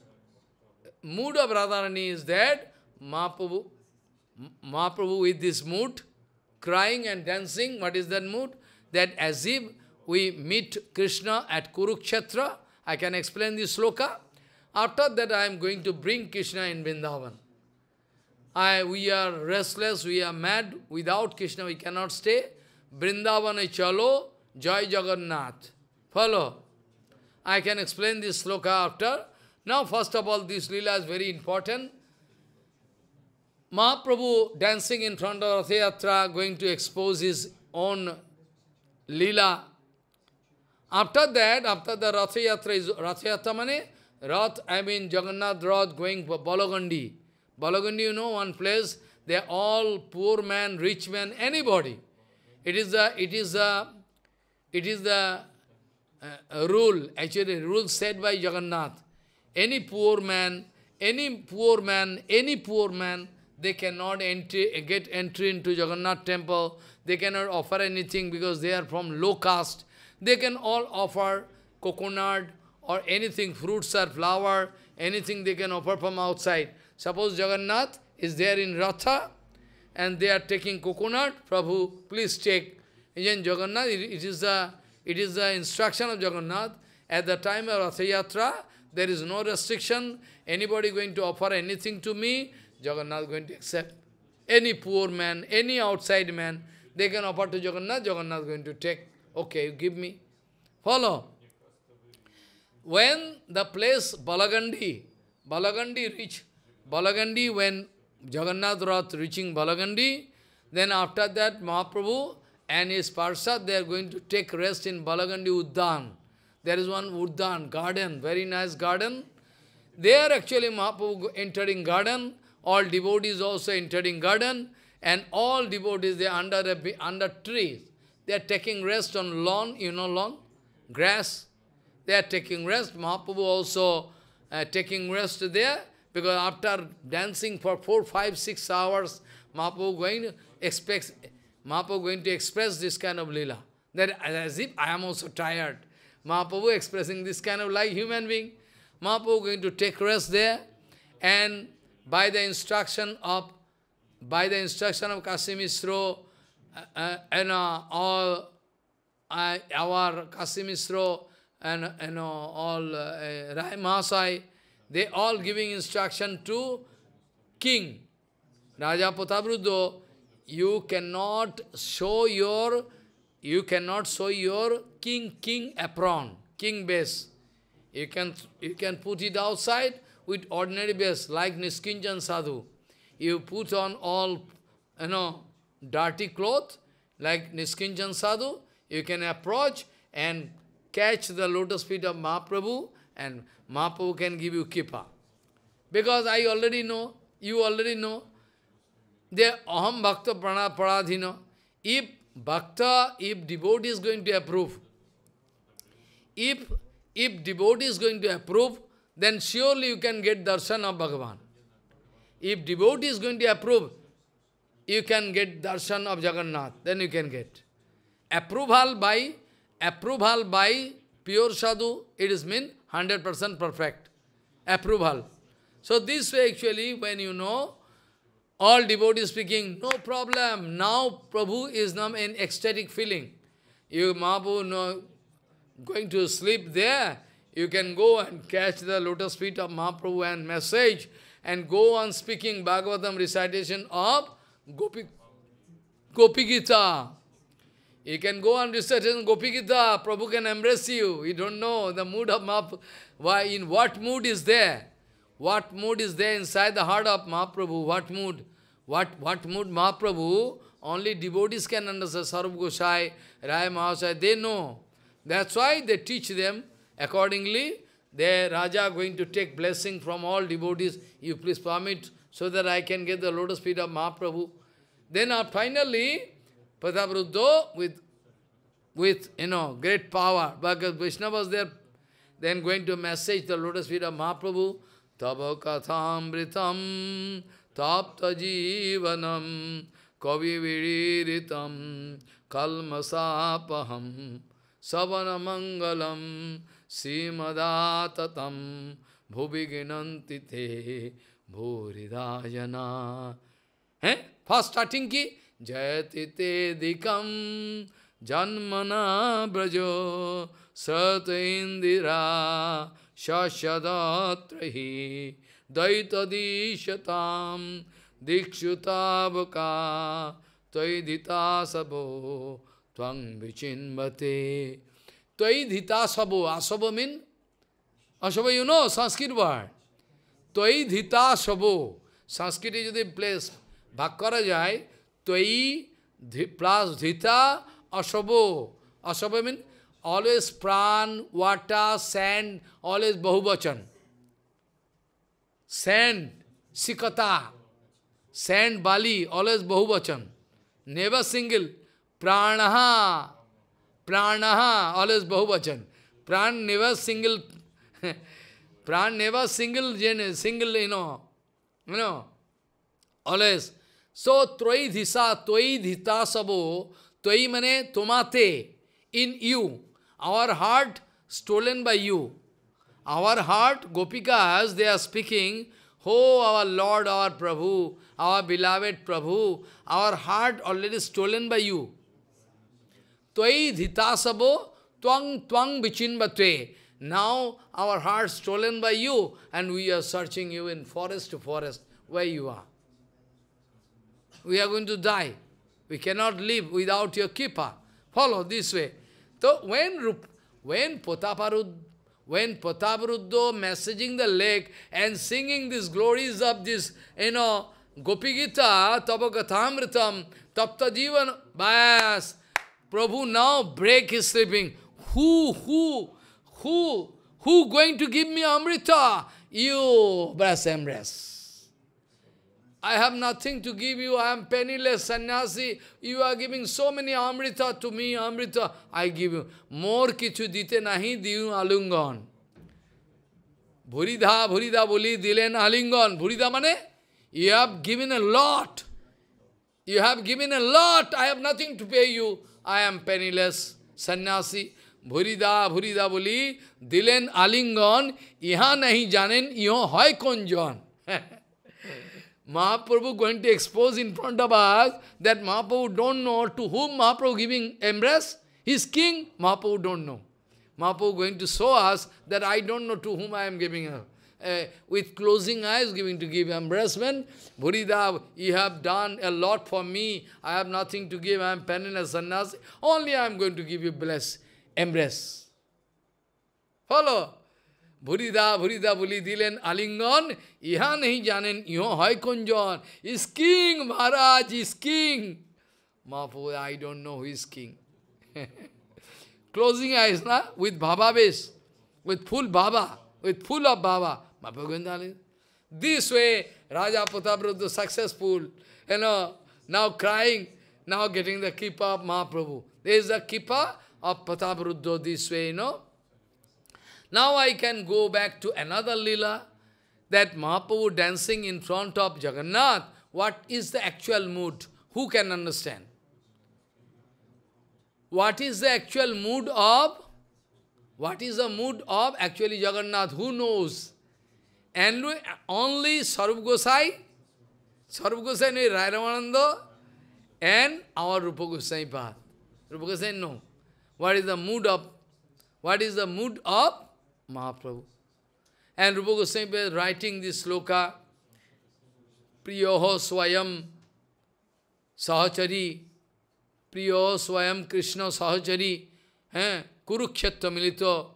mood of Radharani is that Mahaprabhu, Mahaprabhu with this mood, crying and dancing, what is that mood? That as if we meet Krishna at Kurukshetra, I can explain this sloka. After that I am going to bring Krishna in Vrindavan. I, we are restless, we are mad. Without Krishna, we cannot stay. Vrindavane chalo, joy Jagannath. Follow. I can explain this sloka after. Now, first of all, this lila is very important. Mahaprabhu dancing in front of Yatra, going to expose his own lila. After that, after the Yatra, is Yatra mane, Rath, I mean Jagannath Rath going for Balagandi. Balagund, you know, one place, they are all poor man, rich man, anybody. It is the, it is the, it is the uh, rule, actually, rule said by Jagannath. Any poor man, any poor man, any poor man, they cannot entry, get entry into Jagannath temple, they cannot offer anything because they are from low caste. They can all offer coconut or anything, fruits or flower, anything they can offer from outside. Suppose Jagannath is there in Ratha and they are taking coconut, Prabhu, please take. Again, Jagannath, it, is the, it is the instruction of Jagannath. At the time of Ratha Yatra, there is no restriction. Anybody going to offer anything to me, Jagannath going to accept. Any poor man, any outside man, they can offer to Jagannath, Jagannath going to take. Okay, you give me. Follow. When the place Balagandhi, Balagandhi reached Balagandi, when Jagannath Rath reaching Balagandi, then after that Mahaprabhu and his Parsad, they are going to take rest in Balagandi Uddan. There is one Uddan, garden, very nice garden. They are actually Mahaprabhu entering garden, all devotees also entering garden, and all devotees, they are under, the, under trees. They are taking rest on lawn, you know lawn, grass. They are taking rest. Mahaprabhu also uh, taking rest there. Because after dancing for four, five, six hours, Mahaprabhu going to expect Mahaprabhu going to express this kind of lila. That as if I am also tired. Mahaprabhu expressing this kind of like human being. Mahaprabhu going to take rest there and by the instruction of by the instruction of Kasimisro uh, uh, and uh, all uh, our Kasimisro and you uh, know all uh, Rai Mahasai, they all giving instruction to king. Raja Potabruddho, you cannot show your, you cannot show your king, king apron, king base. You can, you can put it outside with ordinary base, like Niskinjan Sadhu. You put on all, you know, dirty cloth, like Niskinjan Sadhu, you can approach and catch the lotus feet of Mahaprabhu and Mahaprabhu can give you kippa. Because I already know, you already know, they aham bhakta prana If bhakta, if devotee is going to approve, if if devotee is going to approve, then surely you can get darshan of Bhagavan. If devotee is going to approve, you can get darshan of Jagannath, then you can get. Approval by, approval by pure sadhu, it is mean 100% perfect, approval. So this way actually, when you know, all devotees speaking, no problem, now Prabhu is now in ecstatic feeling. You, Mahaprabhu, no, going to sleep there, you can go and catch the lotus feet of Mahaprabhu and message, and go on speaking Bhagavatam recitation of Gopi, Gopi Gita. You can go and research in Gopi Gita, Prabhu can embrace you. You don't know the mood of Mahaprabhu. Why, in what mood is there? What mood is there inside the heart of Mahaprabhu? What mood? What, what mood Mahaprabhu? Only devotees can understand. Sarv Gosai, Raya Mahasaya, they know. That's why they teach them accordingly. The Raja going to take blessing from all devotees. You please permit so that I can get the lotus feet of Mahaprabhu. Then uh, finally, Pratapruddho with, with, you know, great power. Because Vishnu was there, then going to message the lotus feet of Mahaprabhu, Tava kathamritam tapta jivanam kaviviritam kalmasapaham savanamangalam simadatam bhuviginanti te bhuridayana. Eh? First starting ki, jayati te dikam janmana brajo sat indira shashadatrahi daitadishatam dikshutabhaka taidita sabo tvang vichinvate taidita sabo asabo mean asabo you know sanskrit word taidita sabo sanskrit is place bhakkara त्वयि प्लस धिता अशोभ अशोभ mean always prana water sand always बहुवचन sand सिकता sand बाली always बहुवचन never single prana prana always बहुवचन prana never single prana never single जेन single you know you so त्वयी धिषा त्वयी धिता सबो त्वयि मने तुमाते in you our heart stolen by you our heart gopika gopikas they are speaking हो our lord our prabhu our beloved prabhu our heart already stolen by you त्वयी धिता सबो त्वंग त्वंग बिचिन बत्वे now our heart stolen by you and we are searching you in forest to forest where you are we are going to die. We cannot live without your kippa. Follow this way. So when, when Potaparud when Patavruddo messaging the lake and singing these glories of this, you know, Gopigita, Tabakathamritam, Tapta Jivan, Vyas, Prabhu now break his sleeping. Who, who, who, who going to give me Amrita? You, brass embrace. I have nothing to give you, I am penniless sannyasi. You are giving so many amrita to me, amrita, I give you. More kichu dite nahi diyu alungon. Bhuridha, Bhuridha boli dilen alingon. Bhuridha mane? You have given a lot. You have given a lot. I have nothing to pay you. I am penniless sannyasi. Bhurida, Bhurida boli dilen alingon. Iha nahi janen, iho hoy konjon. Mahaprabhu going to expose in front of us that Mahaprabhu don't know to whom Mahaprabhu giving embrace. His king, Mahaprabhu don't know. Mahaprabhu going to show us that I don't know to whom I am giving her. Uh, with closing eyes, giving to give embarrassment. Bhuridav, you have done a lot for me. I have nothing to give. I am penniless sannyasi. Only I am going to give you bless, embrace. Follow? ভুরিদা ভুরিদা বলি দিলেন আলিঙ্গন ইহা নেই জানেন ইহ হয় কোনজন is king Maharaj is king Mahaprabhu I don't know who is king closing eyes না উইথ ভাবা বেশ with full with with full of bhava Mahaprabhu Govinda This way, Raja success successful, you know, now crying, now getting the keep of Mahaprabhu. There is the keep of Patabrudha this way, you know. Now I can go back to another lila that Mahaprabhu dancing in front of Jagannath. What is the actual mood? Who can understand? What is the actual mood of? What is the mood of actually Jagannath? Who knows? And only Sarup Gosai, Sarup Gosai, Rai Ramananda, and our Rupa Gosai Path. Rupa Gosai, no. What is the mood of? What is the mood of Mahaprabhu. And Rupa Goswami was writing this sloka, Priyoho Swayam Sahachari, Priyoho Swayam Krishna Sahachari, eh, Kurukshetra Milito,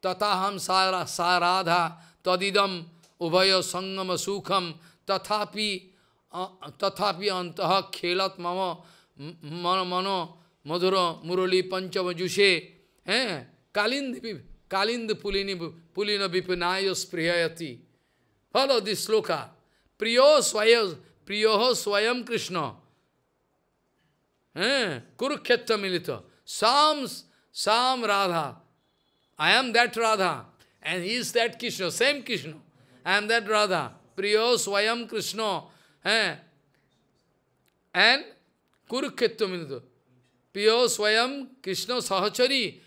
Tataham Sara Saradha, Tadidam Ubhaya Sangama Sukham, Tathapi, Tathapi Antaha Khelat Mama, Mano Mano, Madhura Murali Panchavajuše, eh, Kalindi Kalind Pulini Pulino vipunayo Spriyayati. Follow this sloka. Priyo Swayam, priyo Swayam Krishna. Eh? Kurukhetta milito. Psalms, Sam Radha. I am that Radha. And he is that Krishna, same Krishna. I am that Radha. Priyo Swayam Krishna. Eh? And Kurukhetta milito. Priyo Swayam Krishna Sahachari.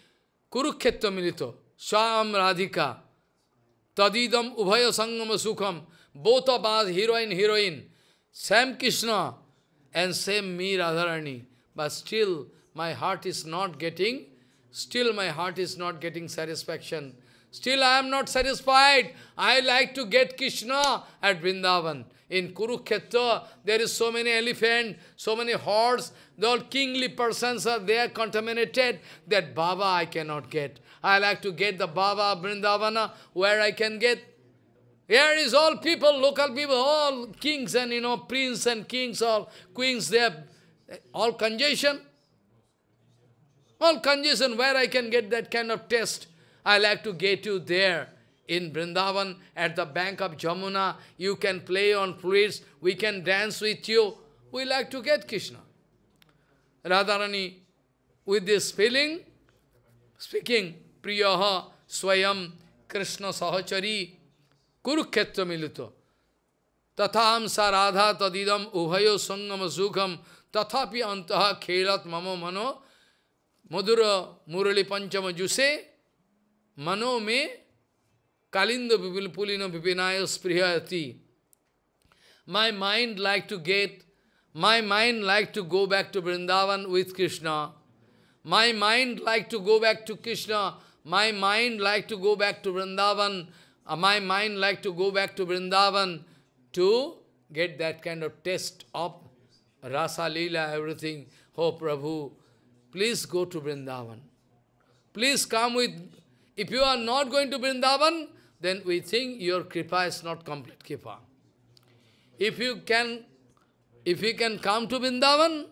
Kurukhetta milito. Swam Radhika, Tadidam Ubhaya Sangam Sukham, both of us, heroine, heroine, same Krishna and same me Radharani. But still, my heart is not getting, still my heart is not getting satisfaction. Still I am not satisfied. I like to get Krishna at Vrindavan. In Kurukshetra, there is so many elephants, so many horse, all kingly persons are there contaminated, that Baba I cannot get. I like to get the Baba Brindavana where I can get. Here is all people, local people, all kings and, you know, prince and kings all queens, they have all congestion. All congestion, where I can get that kind of test. I like to get you there. In Brindavan, at the bank of Jamuna, you can play on flutes. we can dance with you. We like to get Krishna. Radharani, with this feeling, speaking, priyaha swayam krishna sahachari kurukshetra milito tatham saradha tadidam uhayo sangam sukham tathapi antaha khelat mamo mano madura murali panchama juse mano me kalindo pipil pulino pipinayo sprihayati my mind like to get my mind like to go back to Vrindavan with Krishna. My mind like to go back to Krishna my mind like to go back to Vrindavan. Uh, my mind like to go back to Vrindavan to get that kind of taste of Rasa Leela, everything. Oh Prabhu, please go to Vrindavan. Please come with... If you are not going to Vrindavan, then we think your kripa is not complete kripa. If you can, if you can come to Vrindavan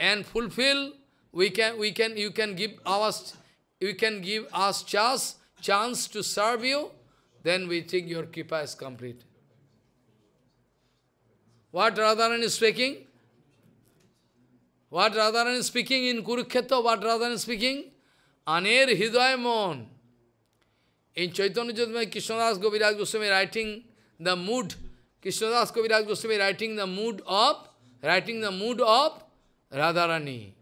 and fulfill, we can, we can, you can give our you can give us chance, chance to serve you, then we think your kripa is complete. What Radharani is speaking? What Radharani is speaking in Kurukshetra? What Radharani is speaking? Anir Hidayamon. In Chaitanya Jyotmaya, Krishnadas Goviraj Goswami writing the mood, Krishnadas Goviraj Goswami writing the mood of, writing the mood of Radharani.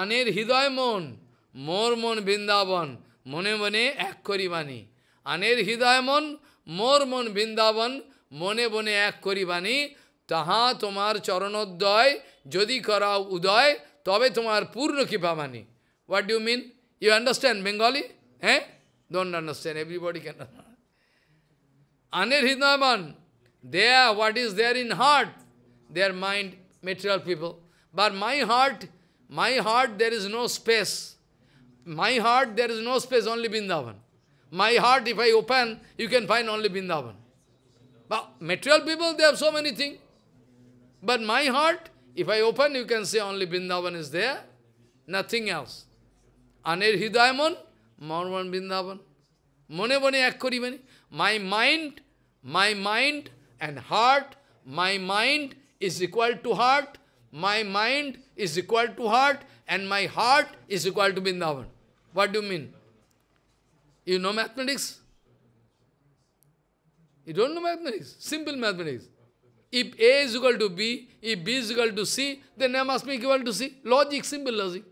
আনের হৃদয় মন মোর মন বৃন্দাবন মনে মনে এক করি বাণী আনের হৃদয় মন মোর মন বৃন্দাবন মনে মনে এক করি বাণী তাহা তোমার চরণোদ্দয় যদি করাও উদয় তবে তোমার পূর্ণ কৃপা বাণী what do mean you understand Bengali হ্যাঁ ডোন্ট আন্ডারস্ট্যান্ড এভরিবডি ক্যান আনের হৃদয় মন দেয়া what is there in heart their mind material people but my heart My heart, there is no space. My heart, there is no space, only Vrindavan. My heart, if I open, you can find only Vrindavan. But material people, they have so many things. But my heart, if I open, you can say only Vrindavan is there, nothing else. Aner Hidayamon, bindavan. Vrindavan. Mone mone My mind, my mind and heart, my mind is equal to heart, my mind is equal to heart and my heart is equal to Vrindavan. What do you mean? You know mathematics? You don't know mathematics. Simple mathematics. If A is equal to B, if B is equal to C, then A must be equal to C. Logic, simple logic.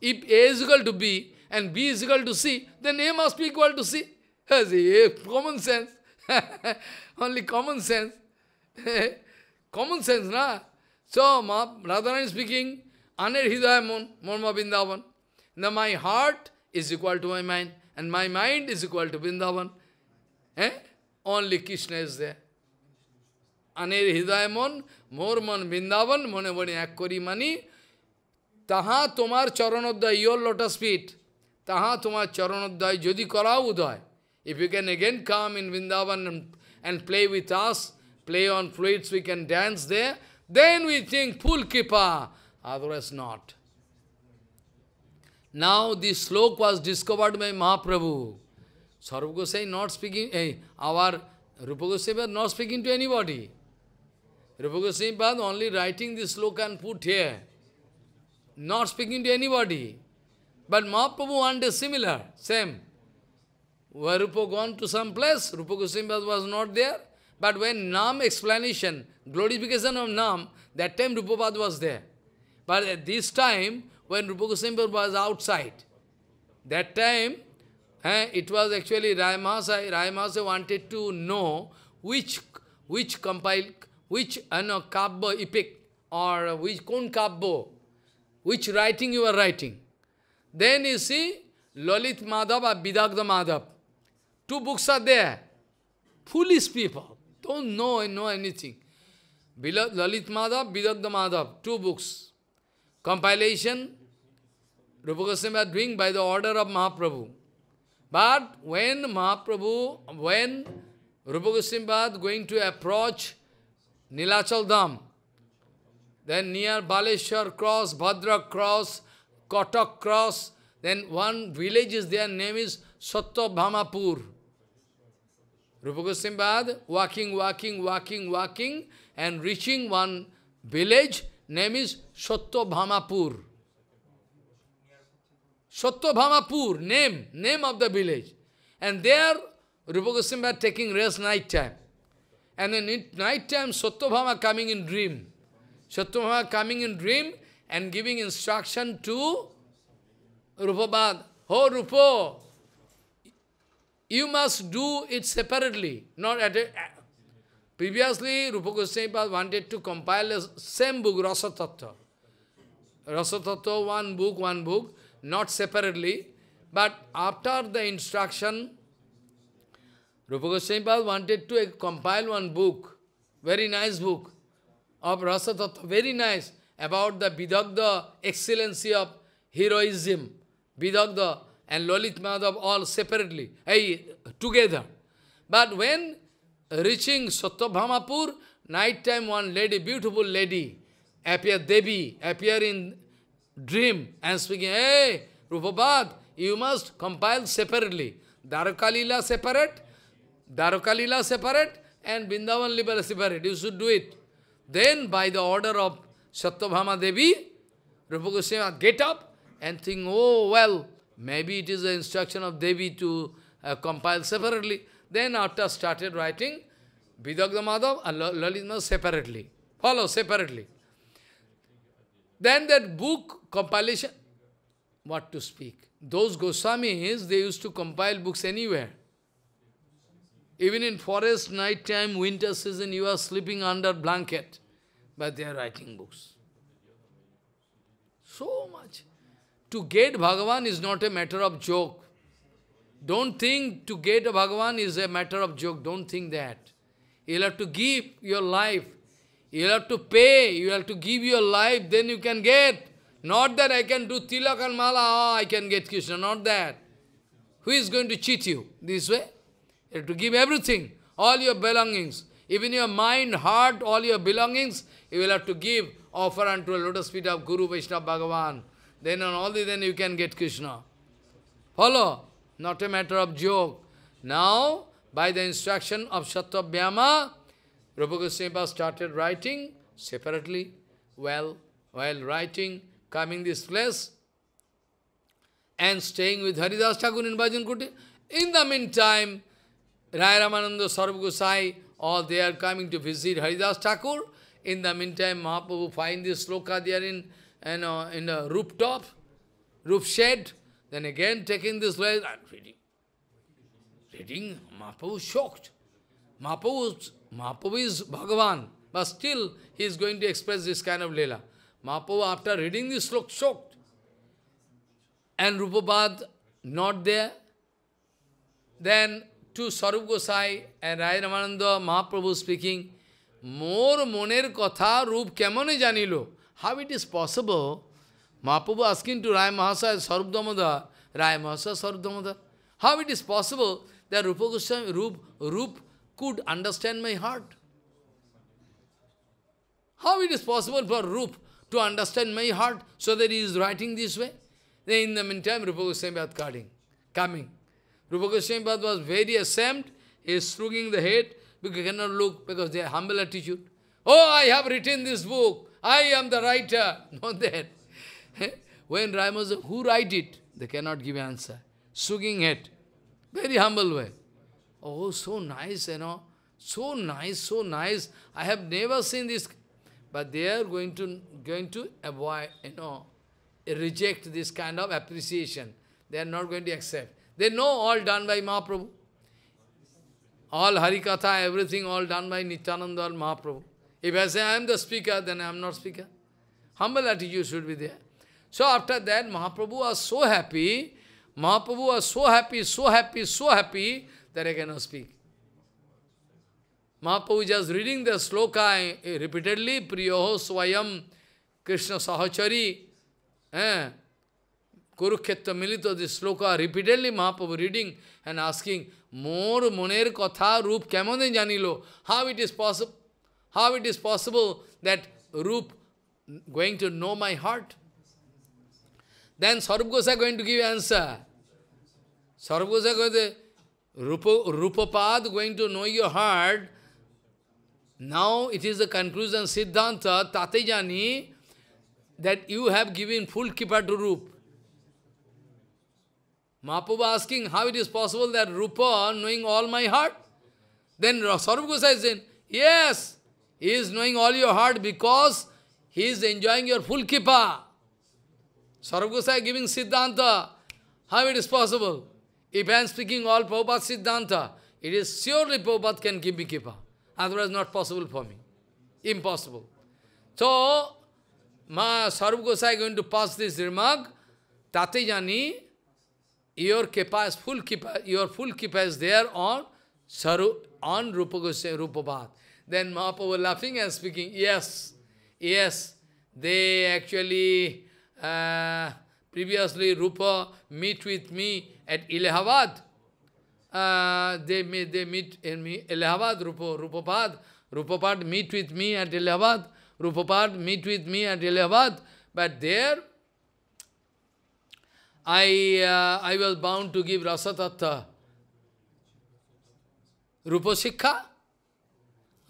If A is equal to B and B is equal to C, then A must be equal to C. As A, common sense. Only common sense. common sense, na? So, Radharani speaking, Aner Hidaya Mon, Vrindavan. Now my heart is equal to my mind, and my mind is equal to Vrindavan. Eh? Only Krishna is there. Aner Hidaya Mon, Mor Mon Vrindavan, Mone Akkori Mani, Taha Tomar Charanodda, your lotus feet. Taha Tomar Charanodda, Jodi Kara If you can again come in Vrindavan and, and play with us, play on fluids, we can dance there, then we think full kippa, otherwise not. Now this slok was discovered by Mahaprabhu. Sarva Gosai not speaking, eh, our Rupa Gosai not speaking to anybody. Rupa Gosai only writing this slok and put here. Not speaking to anybody. But Mahaprabhu one similar, same. Where Rupa gone to some place, Rupa Goswami was not there. But when Nam explanation, glorification of Nam, that time Rupapada was there. But at this time, when Rupa Goswami was outside, that time, eh, it was actually Rai Mahasaya. wanted to know which, which compile, which uh, know kabbo epic or which kon kabbo, which writing you are writing. Then you see, Lalit Madhav or Vidagda Madhav. Two books are there. Foolish people. Don't know and know anything. Lalit Madhav, Vidadda Madhav, two books. Compilation, Rupa Goswami are doing by the order of Mahaprabhu. But when Mahaprabhu, when Rupa Goswami going to approach Nilachal Dham, then near Baleshwar cross, Badra cross, Kotak cross, then one village is there, name is Sattva Bhamapur. Rupa Goswami Bad, walking, walking, walking, walking, and reaching one village, name is Sottobhamapur. Sottobhamapur, name, name of the village. And there, Rupa Goswami Bad taking rest night time. And in night time, Satyabhama coming in dream. Satyabhama coming in dream and giving instruction to Rupabad. Oh, Rupo, you must do it separately, not at a... Previously, Rupa Goswami wanted to compile the same book, Rasa Tattva. Rasa Tattva, one book, one book, not separately. But after the instruction, Rupa Goswami wanted to compile one book, very nice book, of Rasa Tattva, very nice, about the Vidagda excellency of heroism, Vidagda and Lalit Madhav all separately, hey, together. But when reaching Satyabhamapur, night time one lady, beautiful lady, appear Devi, appear in dream and speaking, hey, Rupabhad, you must compile separately. Dharukalila separate, Dharukalila separate, and Bindavan separate. You should do it. Then by the order of Satyabhama Devi, Rupa Goswami, get up and think, oh, well, Maybe it is the instruction of Devi to uh, compile separately. Then after started writing Vidagda Madhav and Lalit separately. Follow separately. Then that book compilation, what to speak. Those Goswamis, they used to compile books anywhere. Even in forest, night time, winter season, you are sleeping under blanket, but they are writing books. So much. To get Bhagavan is not a matter of joke. Don't think to get Bhagavan is a matter of joke. Don't think that. You'll have to give your life. You'll have to pay. You have to give your life. Then you can get. Not that I can do tilak and mala. Oh, I can get Krishna. Not that. Who is going to cheat you this way? You have to give everything. All your belongings. Even your mind, heart, all your belongings. You will have to give. Offer unto a lotus feet of Guru Vaishnava Bhagavan. Then on all then you can get Krishna. Follow? Not a matter of joke. Now, by the instruction of Sattva Rupa Goswami started writing separately. Well, while writing, coming this place, and staying with Haridas Thakur in Bhajan Kuti. In the meantime, Rai Ramananda Sarva Gosai, all they are coming to visit Haridas Thakur. In the meantime, Mahaprabhu find this sloka there in and uh, in the rooftop, roof shed, then again taking this light, and reading. Reading, Mahaprabhu was shocked. Mahaprabhu, Mahaprabhu is Bhagavan, but still he is going to express this kind of Leela. Mahaprabhu, after reading this slok, shocked. And Rupabad not there. Then to Sarup Gosai and Rai Ramananda, Mahaprabhu speaking, More moner kotha, rup kemone janilo. How it is possible? Mahaprabhu asking to Raya Mahasaya Sarup Damodar, Raya Mahasaya Sarup How it is possible that Rupa Goswami, Rup, Rup could understand my heart? How it is possible for Rup to understand my heart so that he is writing this way? Then in the meantime, Rupa Goswami was coming. Rupa Goswami was very ashamed. He is shrugging the head because he cannot look because they have humble attitude. Oh, I have written this book. I am the writer, not that. when Ramanuja, who write it? They cannot give answer. Sugging it. Very humble way. Oh, so nice, you know. So nice, so nice. I have never seen this. But they are going to going to avoid, you know, reject this kind of appreciation. They are not going to accept. They know all done by Mahaprabhu. All Harikatha, everything all done by Nityananda or Mahaprabhu. If I say I am the speaker, then I am not speaker. Humble attitude should be there. So after that, Mahaprabhu was so happy, Mahaprabhu was so happy, so happy, so happy, that I cannot speak. Mahaprabhu just reading the sloka eh, repeatedly, Priyoho Swayam Krishna Sahachari, eh, Kurukshetra Milito, this sloka repeatedly Mahaprabhu reading and asking, More moner katha roop kemone janilo, how it is possible? How it is possible that Rup going to know my heart? Then Sarup Gosai going to give answer. Sarup Gosai going to Rupa, Rupapad going to know your heart. Now it is the conclusion Siddhanta Tatejani that you have given full kippa to Rupa. Mahaprabhu asking how it is possible that Rupa knowing all my heart. Then Sarup says saying, yes, he is knowing all your heart because he is enjoying your full kippa. Sarv Gosai giving Siddhanta. How it is possible? If I am speaking all Prabhupada Siddhanta, it is surely Prabhupada can give me kippa. Otherwise not possible for me. Impossible. So, my Sarv Gosai is going to pass this remark. Tate jani, your kippa is full kippa, your full kippa is there on Saru on Rupa Gosai, Rupa then Mahaprabhu laughing and speaking, yes, yes, they actually, uh, previously Rupa meet with me at Ilahabad. Uh, they, meet, they meet in me, Ilahabad Rupa, Rupapad. Rupapad meet with me at Ilahabad Rupapad meet with me at Ilahabad But there, I, uh, I was bound to give Rasatattva. Rupa Shikha.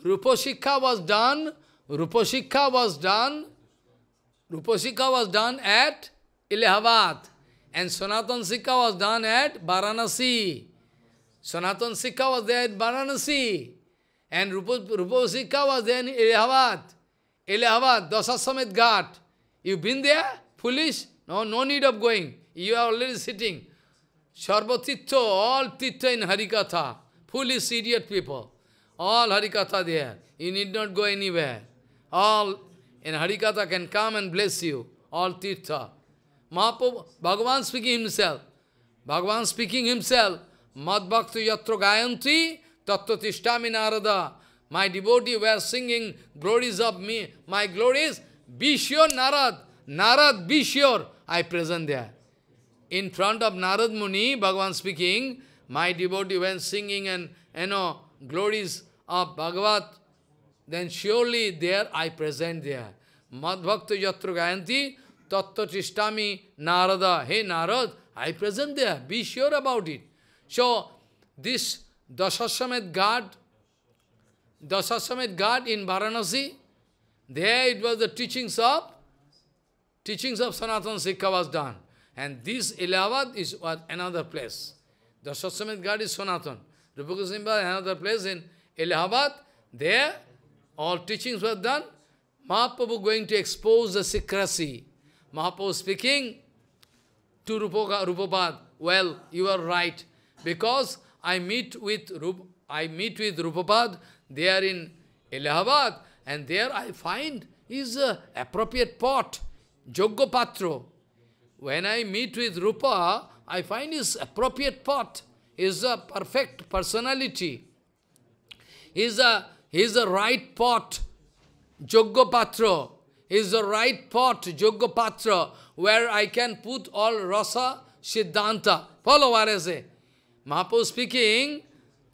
Ruposhika was done, Ruposhika was done, Ruposhika was done at Allahabad. And Sanatan Sikha was done at Varanasi. Sanatan Sikha was there at Varanasi. And Ruposhika was there in Allahabad. Allahabad, Dasasamet Ghat. You've been there? Foolish? No, no need of going. You are already sitting. Sarvatitya, all titta in Harikatha. Foolish, idiot people. All Harikatha there. You need not go anywhere. All in Harikatha can come and bless you. All Tirtha. Mahaprabhu, Bhagavan speaking himself. Bhagavan speaking himself. Madbhakti yatra gayanti tattva tishtami narada. My devotee were singing glories of me, my glories. Be sure, Narad. Narad, be sure. I present there. In front of Narad Muni, Bhagavan speaking, my devotee when singing and, you know, glories of ah, Bhagavat, then surely there I present there. Madhbhakta yatra gayanti, tattva tishtami narada. Hey Narad, I present there. Be sure about it. So, this Dasashamed God, Dasashamed God in Varanasi, there it was the teachings of, teachings of Sanatana Sikha was done. And this Ilahabad is another place. Dasashamed God is Sanatana. Rupa Goswami another place in Allahabad, there all teachings were done. Mahaprabhu going to expose the secrecy. Mahaprabhu speaking to Rupoga, Rupapad, well, you are right, because I meet with Rup I meet with They are in Allahabad, and there I find is a appropriate pot, Jogopatro. When I meet with Rupa, I find his appropriate pot, is a perfect personality. He's a, is a right pot, Joggopatra. Is the right pot, Joggopatra, where I can put all rasa, siddhanta. Follow what I say. Mahaprabhu speaking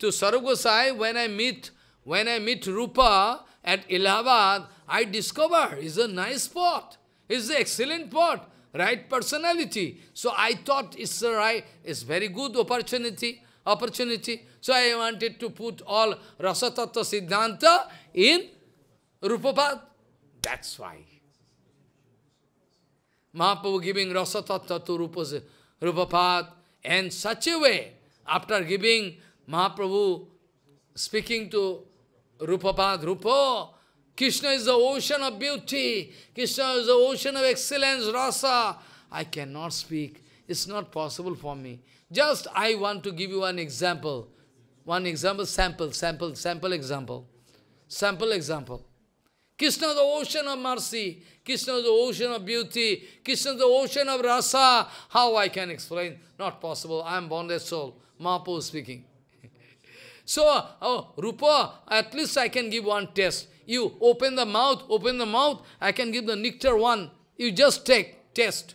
to Sarugosai, when I meet, when I meet Rupa at Allahabad, I discover he's a nice pot. He's an excellent pot, right personality. So I thought it's a right, it's very good opportunity opportunity. So I wanted to put all Rasa Siddhanta in Rupapad. That's why. Mahaprabhu giving Rasa to Rupas, Rupapad and such a way, after giving Mahaprabhu speaking to Rupapad, Rupo, Krishna is the ocean of beauty, Krishna is the ocean of excellence, rasa. I cannot speak. It's not possible for me. Just I want to give you an example. One example, sample, sample, sample example. Sample example. Krishna the ocean of mercy, Krishna the ocean of beauty, Krishna the ocean of rasa. How I can explain? Not possible. I am bonded soul. Mahaprabhu speaking. so, uh, oh, Rupa, at least I can give one test. You open the mouth, open the mouth, I can give the nectar one. You just take, test.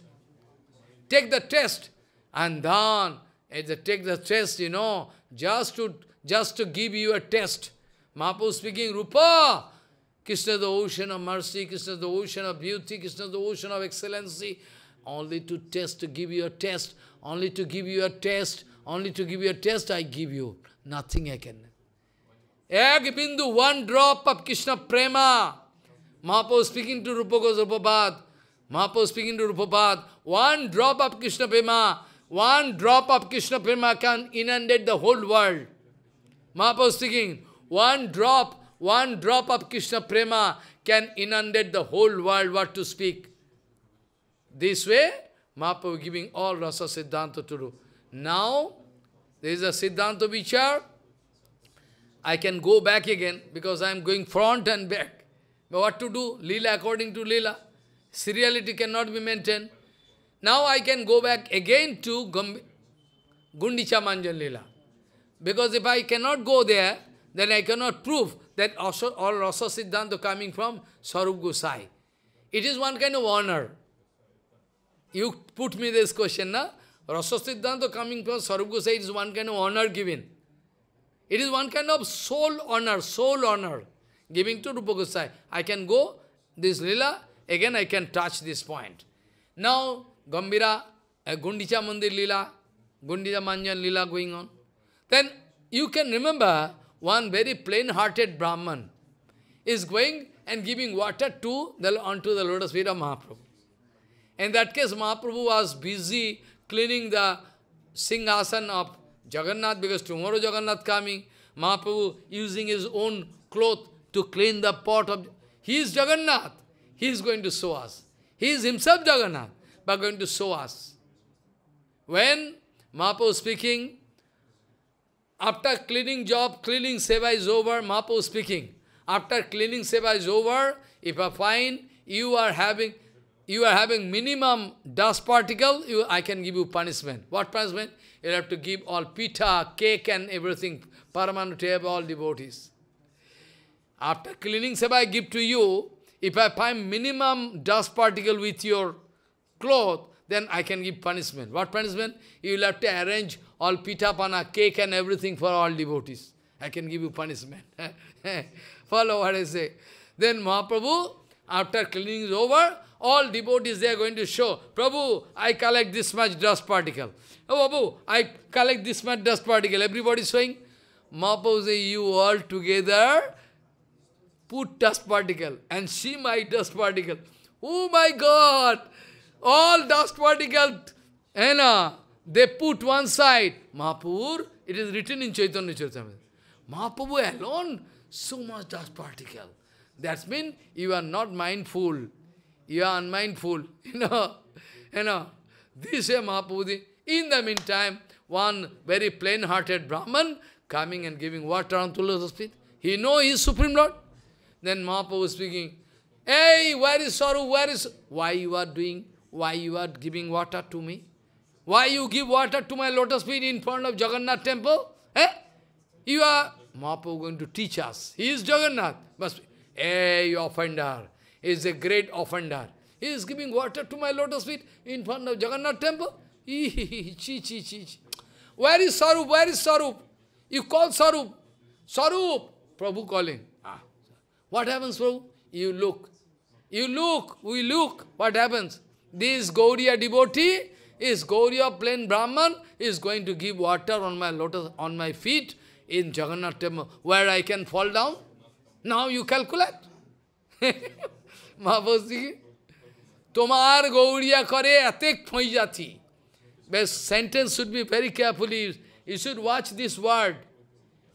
Take the test. And then it's a take the test, you know, just to just to give you a test. Mahaprabhu speaking, Rupa, Krishna the ocean of mercy, Krishna the ocean of beauty, Krishna the ocean of excellency, only to test, to give you a test, only to give you a test, only to give you a test, I give you. Nothing I can. Ek bindu, one drop of Krishna prema. Mahaprabhu speaking to Rupa Goswapad. Mahaprabhu speaking to Rupapad. One drop of Krishna prema one drop of Krishna Prema can inundate the whole world. Mahaprabhu speaking, one drop, one drop of Krishna Prema can inundate the whole world, what to speak. This way, Mahaprabhu giving all Rasa Siddhanta to do. Now, there is a Siddhanta Vichar. I can go back again because I am going front and back. But what to do? Lila according to Lila. Seriality cannot be maintained. Now I can go back again to Gundicha Manjan Because if I cannot go there, then I cannot prove that also, all Rasa Siddhanta coming from Sarup Gosai. It is one kind of honor. You put me this question, na? Rasa Siddhanta coming from Sarup Gosai is one kind of honor given. It is one kind of soul honor, soul honor giving to Rupa Gosai. I can go, this lila, again I can touch this point. Now, Gambira, uh, Gundicha Mandir Lila, Gundicha Manjan Lila going on. Then you can remember one very plain-hearted Brahman is going and giving water to the, onto the lotus feet of Mahaprabhu. In that case, Mahaprabhu was busy cleaning the Singhasan of Jagannath because tomorrow Jagannath coming. Mahaprabhu using his own cloth to clean the pot of... He is Jagannath. He is going to show us. He is himself Jagannath but going to show us. When Mahaprabhu speaking, after cleaning job, cleaning seva is over, Mahaprabhu speaking. After cleaning seva is over, if I find you are having you are having minimum dust particle, you, I can give you punishment. What punishment? You have to give all pita, cake and everything, paramanu to all devotees. After cleaning seva I give to you, if I find minimum dust particle with your cloth, then I can give punishment. What punishment? You will have to arrange all pitapana, cake and everything for all devotees. I can give you punishment. Follow what I say. Then Mahaprabhu, after cleaning is over, all devotees they are going to show, Prabhu, I collect this much dust particle. Oh, Prabhu, I collect this much dust particle. Everybody is showing. Mahaprabhu say, you all together put dust particle and see my dust particle. Oh my God! all dust particle, Anna, they put one side. Mahapur, it is written in Chaitanya Charitamrita. Mahaprabhu alone, so much dust particle. That means you are not mindful. You are unmindful. You know, you know. This is Mahaprabhu. In the meantime, one very plain-hearted Brahman coming and giving water on Tulasa feet. He know he is Supreme Lord. Then Mahaprabhu speaking, Hey, where is sorrow? Where is... Why you are doing why you are giving water to me? Why you give water to my lotus feet in front of Jagannath temple? Eh? You are, Mahaprabhu going to teach us. He is Jagannath. Must be, hey, eh, offender. He is a great offender. He is giving water to my lotus feet in front of Jagannath temple. Chi, chi, chi, Where is Sarup? Where is Sarup? You call Sarup. Sarup! Prabhu calling. Ah. What happens, Prabhu? You look. You look, we look, what happens? This Gauriya devotee, is Gauriya plain Brahman, is going to give water on my lotus, on my feet in Jagannath temple, where I can fall down. Now you calculate. Mahaprabhuji, Tomar Gauriya kare atek phoijati. The sentence should be very carefully. You should watch this word.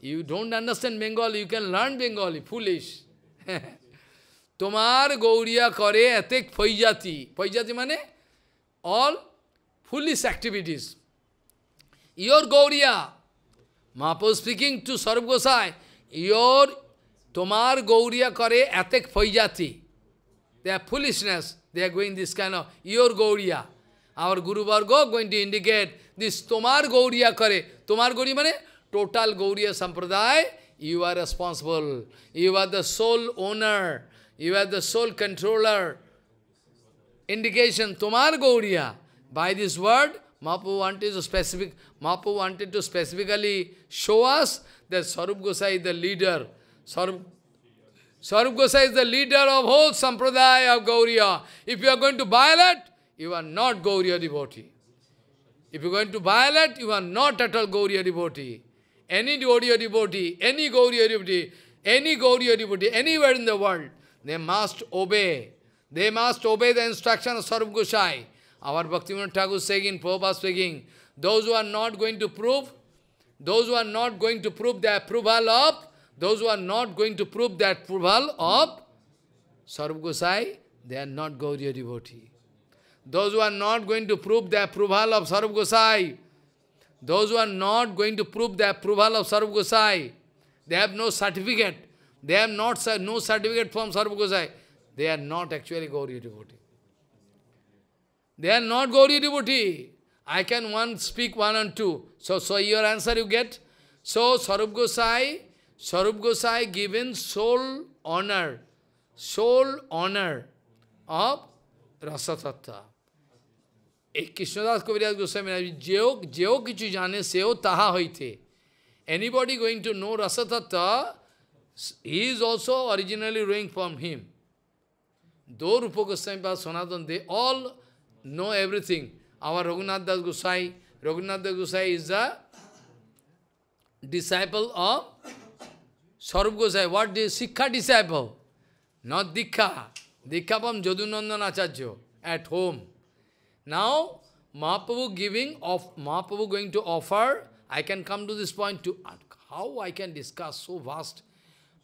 You don't understand Bengali, you can learn Bengali, foolish. তোমার গৌরিয়া করে এতে ফৈজাতি ফৈজাতি মানে all foolish activities your Gaudiya মাপো speaking to সর্বগোসাই your তোমার গৌরিয়া করে এতেক ফৈজাতি they are foolishness they are going this kind of your Gaudiya our গুরুবর্গ গোয়িং টু ইন্ডিকেট দিস তোমার গৌরিয়া করে তোমার গৌরী মানে টোটাল গৌরিয়া সম্প্রদায় you are responsible you are the sole owner you are the sole controller. Indication, Tomar Gauriya. By this word, Mapu wanted to specific Mahaprabhu wanted to specifically show us that Sarup Gosai is the leader. Sarup, Sarup Gosai is the leader of whole sampradaya of Gauriya. If you are going to violate, you are not Gauriya devotee. If you are going to violate, you are not at all Gauriya devotee. Any Gauriya devotee, any Gauriya devotee, any Gauriya devotee, anywhere in the world, they must obey. They must obey the instruction of Sarup Gosai. Our Bhaktivinoda Thakur saying, Prabhupada speaking, those who are not going to prove, those who are not going to prove the approval of, those who are not going to prove that approval of Sarup Gosai, they are not Gauriya devotee. Those who are not going to prove the approval of Sarup Gosai, those who are not going to prove the approval of Sarup Gosai, they have no certificate. They have not no certificate from Gosai. They are not actually Gauri devotee. They are not Gauri devotee. I can one speak one and two. So, so your answer you get. So Sarup Gosai, Sarup Gosai given sole honor, sole honor of Rasatattva. एक कृष्णदास कविराज गोस्वामी जो जो किचु जाने से हो तहा होते Anybody going to know रसतत्व he is also originally rowing from him. Though Rupa Goswami Sanatan, they all know everything. Our Raghunath Das Gosai, Raghunath Das Gosai is the disciple of Sarup Gosai. What is Sikha disciple? Not Dikha. Dikha from Jadunandan Acharya at home. Now, Mahaprabhu giving, of Mahaprabhu going to offer, I can come to this point to, how I can discuss so vast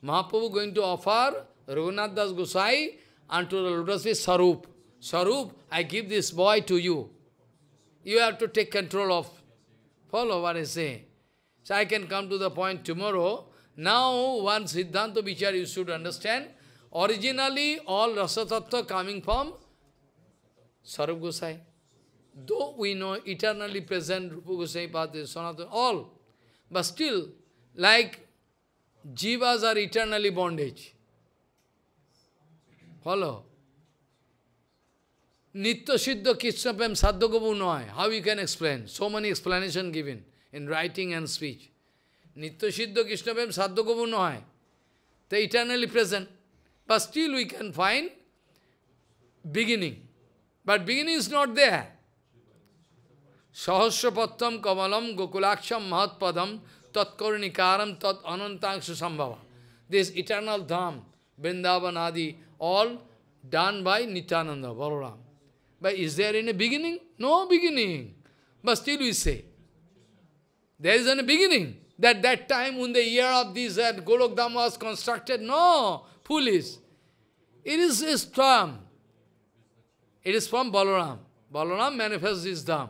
Mahaprabhu going to offer Raghunath Das Gosai unto the lotus feet Sarup. Sarup, I give this boy to you. You have to take control of. Follow what I say. So I can come to the point tomorrow. Now, one Siddhanta Vichar you should understand. Originally, all Rasa coming from Sarup Gosai. Though we know eternally present Rupa Gosai, Pati, Sanatana, all. But still, like Jivas are eternally bondage. Follow? Nitya Siddha Kishnapam Sadhagabu Noy. How you can explain? So many explanation given in writing and speech. Nitya Siddha Kishnapam Sadhagabu Noy. They eternally present. But still we can find beginning. But beginning is not there. Sahasrapattam Kamalam Gokulaksham Mahatpadam tat karanikaram tat anantakshu sambhava. This eternal dham, Vrindavan all done by Nityananda, Balaram. But is there any beginning? No beginning. But still we say, there is a beginning. That that time when the year of this that Golok was constructed, no, foolish. It is this term. It is from Balaram. Balaram manifests this Dham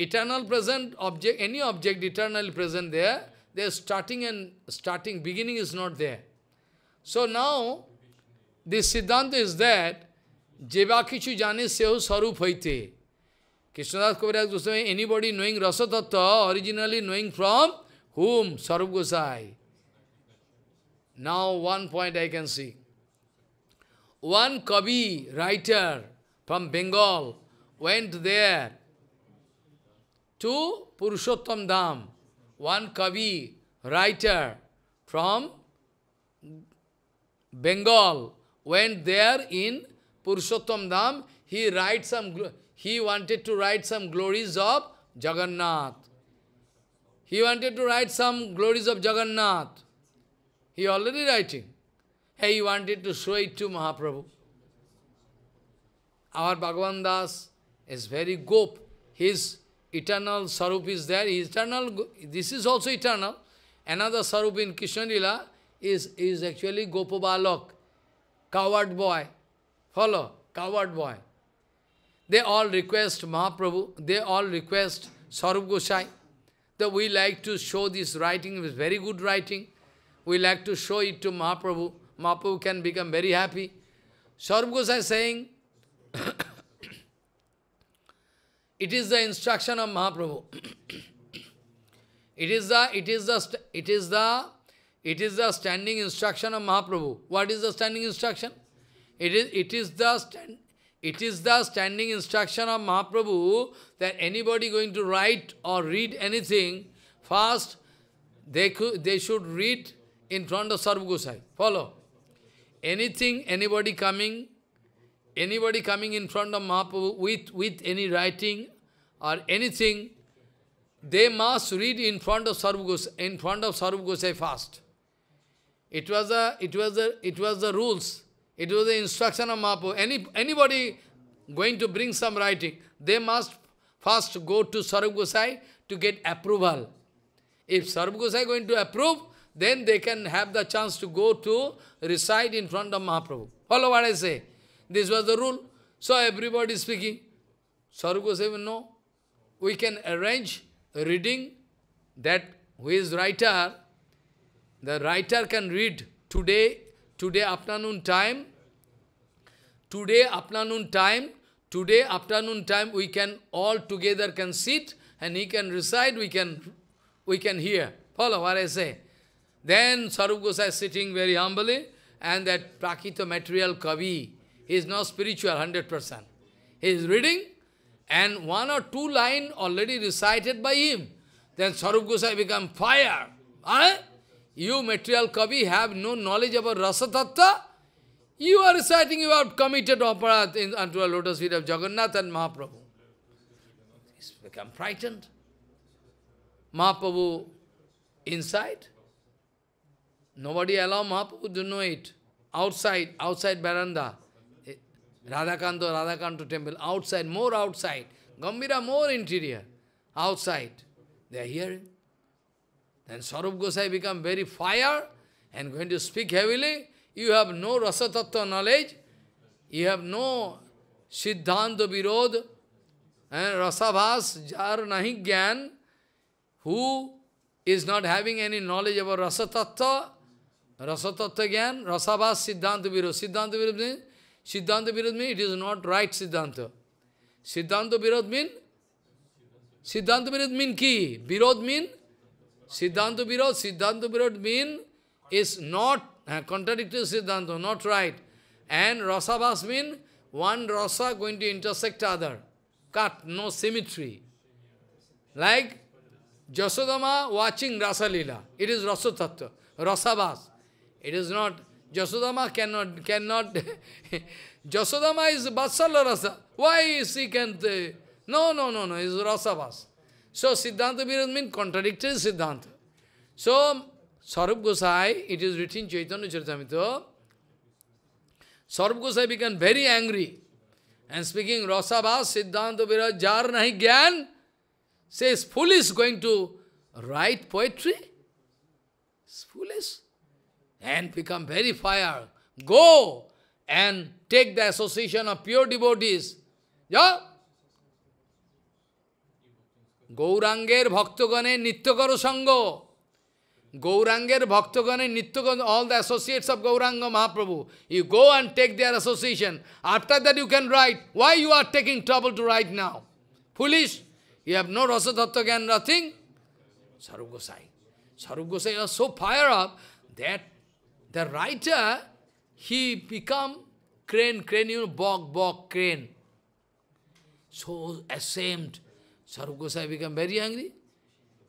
eternal present object, any object eternally present there, their starting and starting, beginning is not there. So now, this Siddhanta is that, Jeva kichu jane sehu sarup hoite. Krishnadas Kaviraj Goswami, anybody knowing Rasatattva, originally knowing from whom? Sarup Gosai. Now one point I can see. One Kavi, writer from Bengal, went there to Purushottam Dham, one Kavi, writer from Bengal, went there in Purushottam Dham, he, write some, he wanted to write some glories of Jagannath. He wanted to write some glories of Jagannath. He already writing. Hey, he wanted to show it to Mahaprabhu. Our Bhagavan Das is very He His eternal Sarup is there, eternal, this is also eternal. Another Sarup in Krishna Lila is, is actually Gopabalok, coward boy. Follow, coward boy. They all request Mahaprabhu, they all request Sarup Goshai. that we like to show this writing, it is very good writing. We like to show it to Mahaprabhu. Mahaprabhu can become very happy. Sarup Gosai saying, it is the instruction of Mahaprabhu. it is the it is the it is the it is the standing instruction of Mahaprabhu. What is the standing instruction? It is it is the stand, it is the standing instruction of Mahaprabhu that anybody going to write or read anything, first they could, they should read in front of Sarvagosai. Follow. Anything, anybody coming Anybody coming in front of Mahaprabhu with, with any writing or anything, they must read in front of Sarvagosai, in front of Sarvagosai fast. It was a, it was a, it was the rules. It was the instruction of Mahaprabhu. Any, anybody going to bring some writing, they must first go to Sarvagosai to get approval. If Sarvagosai going to approve, then they can have the chance to go to recite in front of Mahaprabhu. Follow what I say. This was the rule. So everybody is speaking. Saru Goswami, no. We can arrange reading that who is writer, the writer can read today, today afternoon time, today afternoon time, today afternoon time we can all together can sit and he can recite, we can, we can hear. Follow what I say. Then Sarup Gosai sitting very humbly and that Prakita material Kavi, he is not spiritual, 100%. He is reading, and one or two line already recited by him. Then Sarup Gosai become fire. Eh? You material kavi have no knowledge about rasa You are reciting, you have committed opera in, unto lotus feet of Jagannath and Mahaprabhu. He's become frightened. Mahaprabhu inside. Nobody allow Mahaprabhu to know it. Outside, outside veranda. Radhakanto, Radhakanto temple, outside, more outside. Gambira, more interior, outside. They are hearing. Then Sarup Gosai become very fire and going to speak heavily. You have no rasatattva knowledge. You have no siddhanta virodh. And eh, rasabhas jar nahi gyan. Who is not having any knowledge about rasatattva, rasatattva gyan, rasabhas siddhanta virodh. Siddhanta virodh means Siddhanta Virad means it is not right Siddhanta. Siddhanta Virad means? Siddhanta Virad means ki? Virad means? Siddhanta Virad, Siddhanta Virad means is not uh, contradictory Siddhanta, not right. And Rasabhas means one rasa going to intersect other. Cut, no symmetry. Like Jasodama watching Rasa Lila. It is Rasa Tattva, Rasabhas. It is not Jasodama cannot, cannot, Jasodama is Vatsala Rasa. Why he can, not no, no, no, no, is Rasa Vas. So Siddhanta Virat means contradictory Siddhanta. So Sarup Gosai, it is written Chaitanya Charitamrita, Sarup Gosai became very angry and speaking Rasa Vas, Siddhanta Virat. Jar Nahi Gyan, says foolish going to write poetry? It's foolish and become verifier. Go and take the association of pure devotees. Yeah? Gauranger Bhaktogane Nityakaro Sangho. devotees, Bhaktogane Nityakaro All the associates of Gauranga Mahaprabhu. You go and take their association. After that you can write. Why you are taking trouble to write now? Foolish. You have no and nothing. Sarugosai. Sarugosai are so fired up that the writer, he become crane, crane, you know, bog, bog, crane. So ashamed. Saru Gosai become very angry.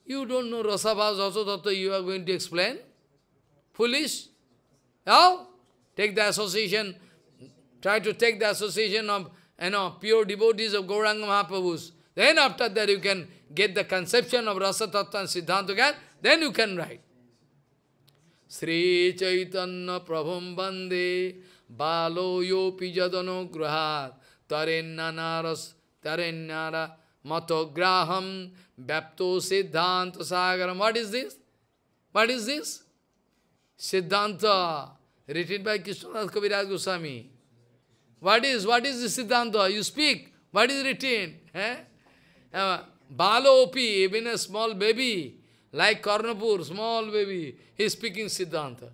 You don't know Rasabhas also, Tattva, you are going to explain? Foolish? How? Take the association, try to take the association of, you know, pure devotees of Gauranga Mahaprabhu's. Then after that you can get the conception of Rasa Tattva and Siddhanta, then you can write. Sri Chaitanya Prabhum Bande Balo Yopi Jadano Grahat Tarenanaras Tarenara Matograham Bapto Siddhanta Sagaram. What is this? What is this? Siddhanta, written by Krishnadas Kaviraj Goswami. What is, what is this Siddhanta? You speak. What is written? Eh? Balopi, uh, even a small baby, like Karnapur, small baby, he is speaking Siddhanta.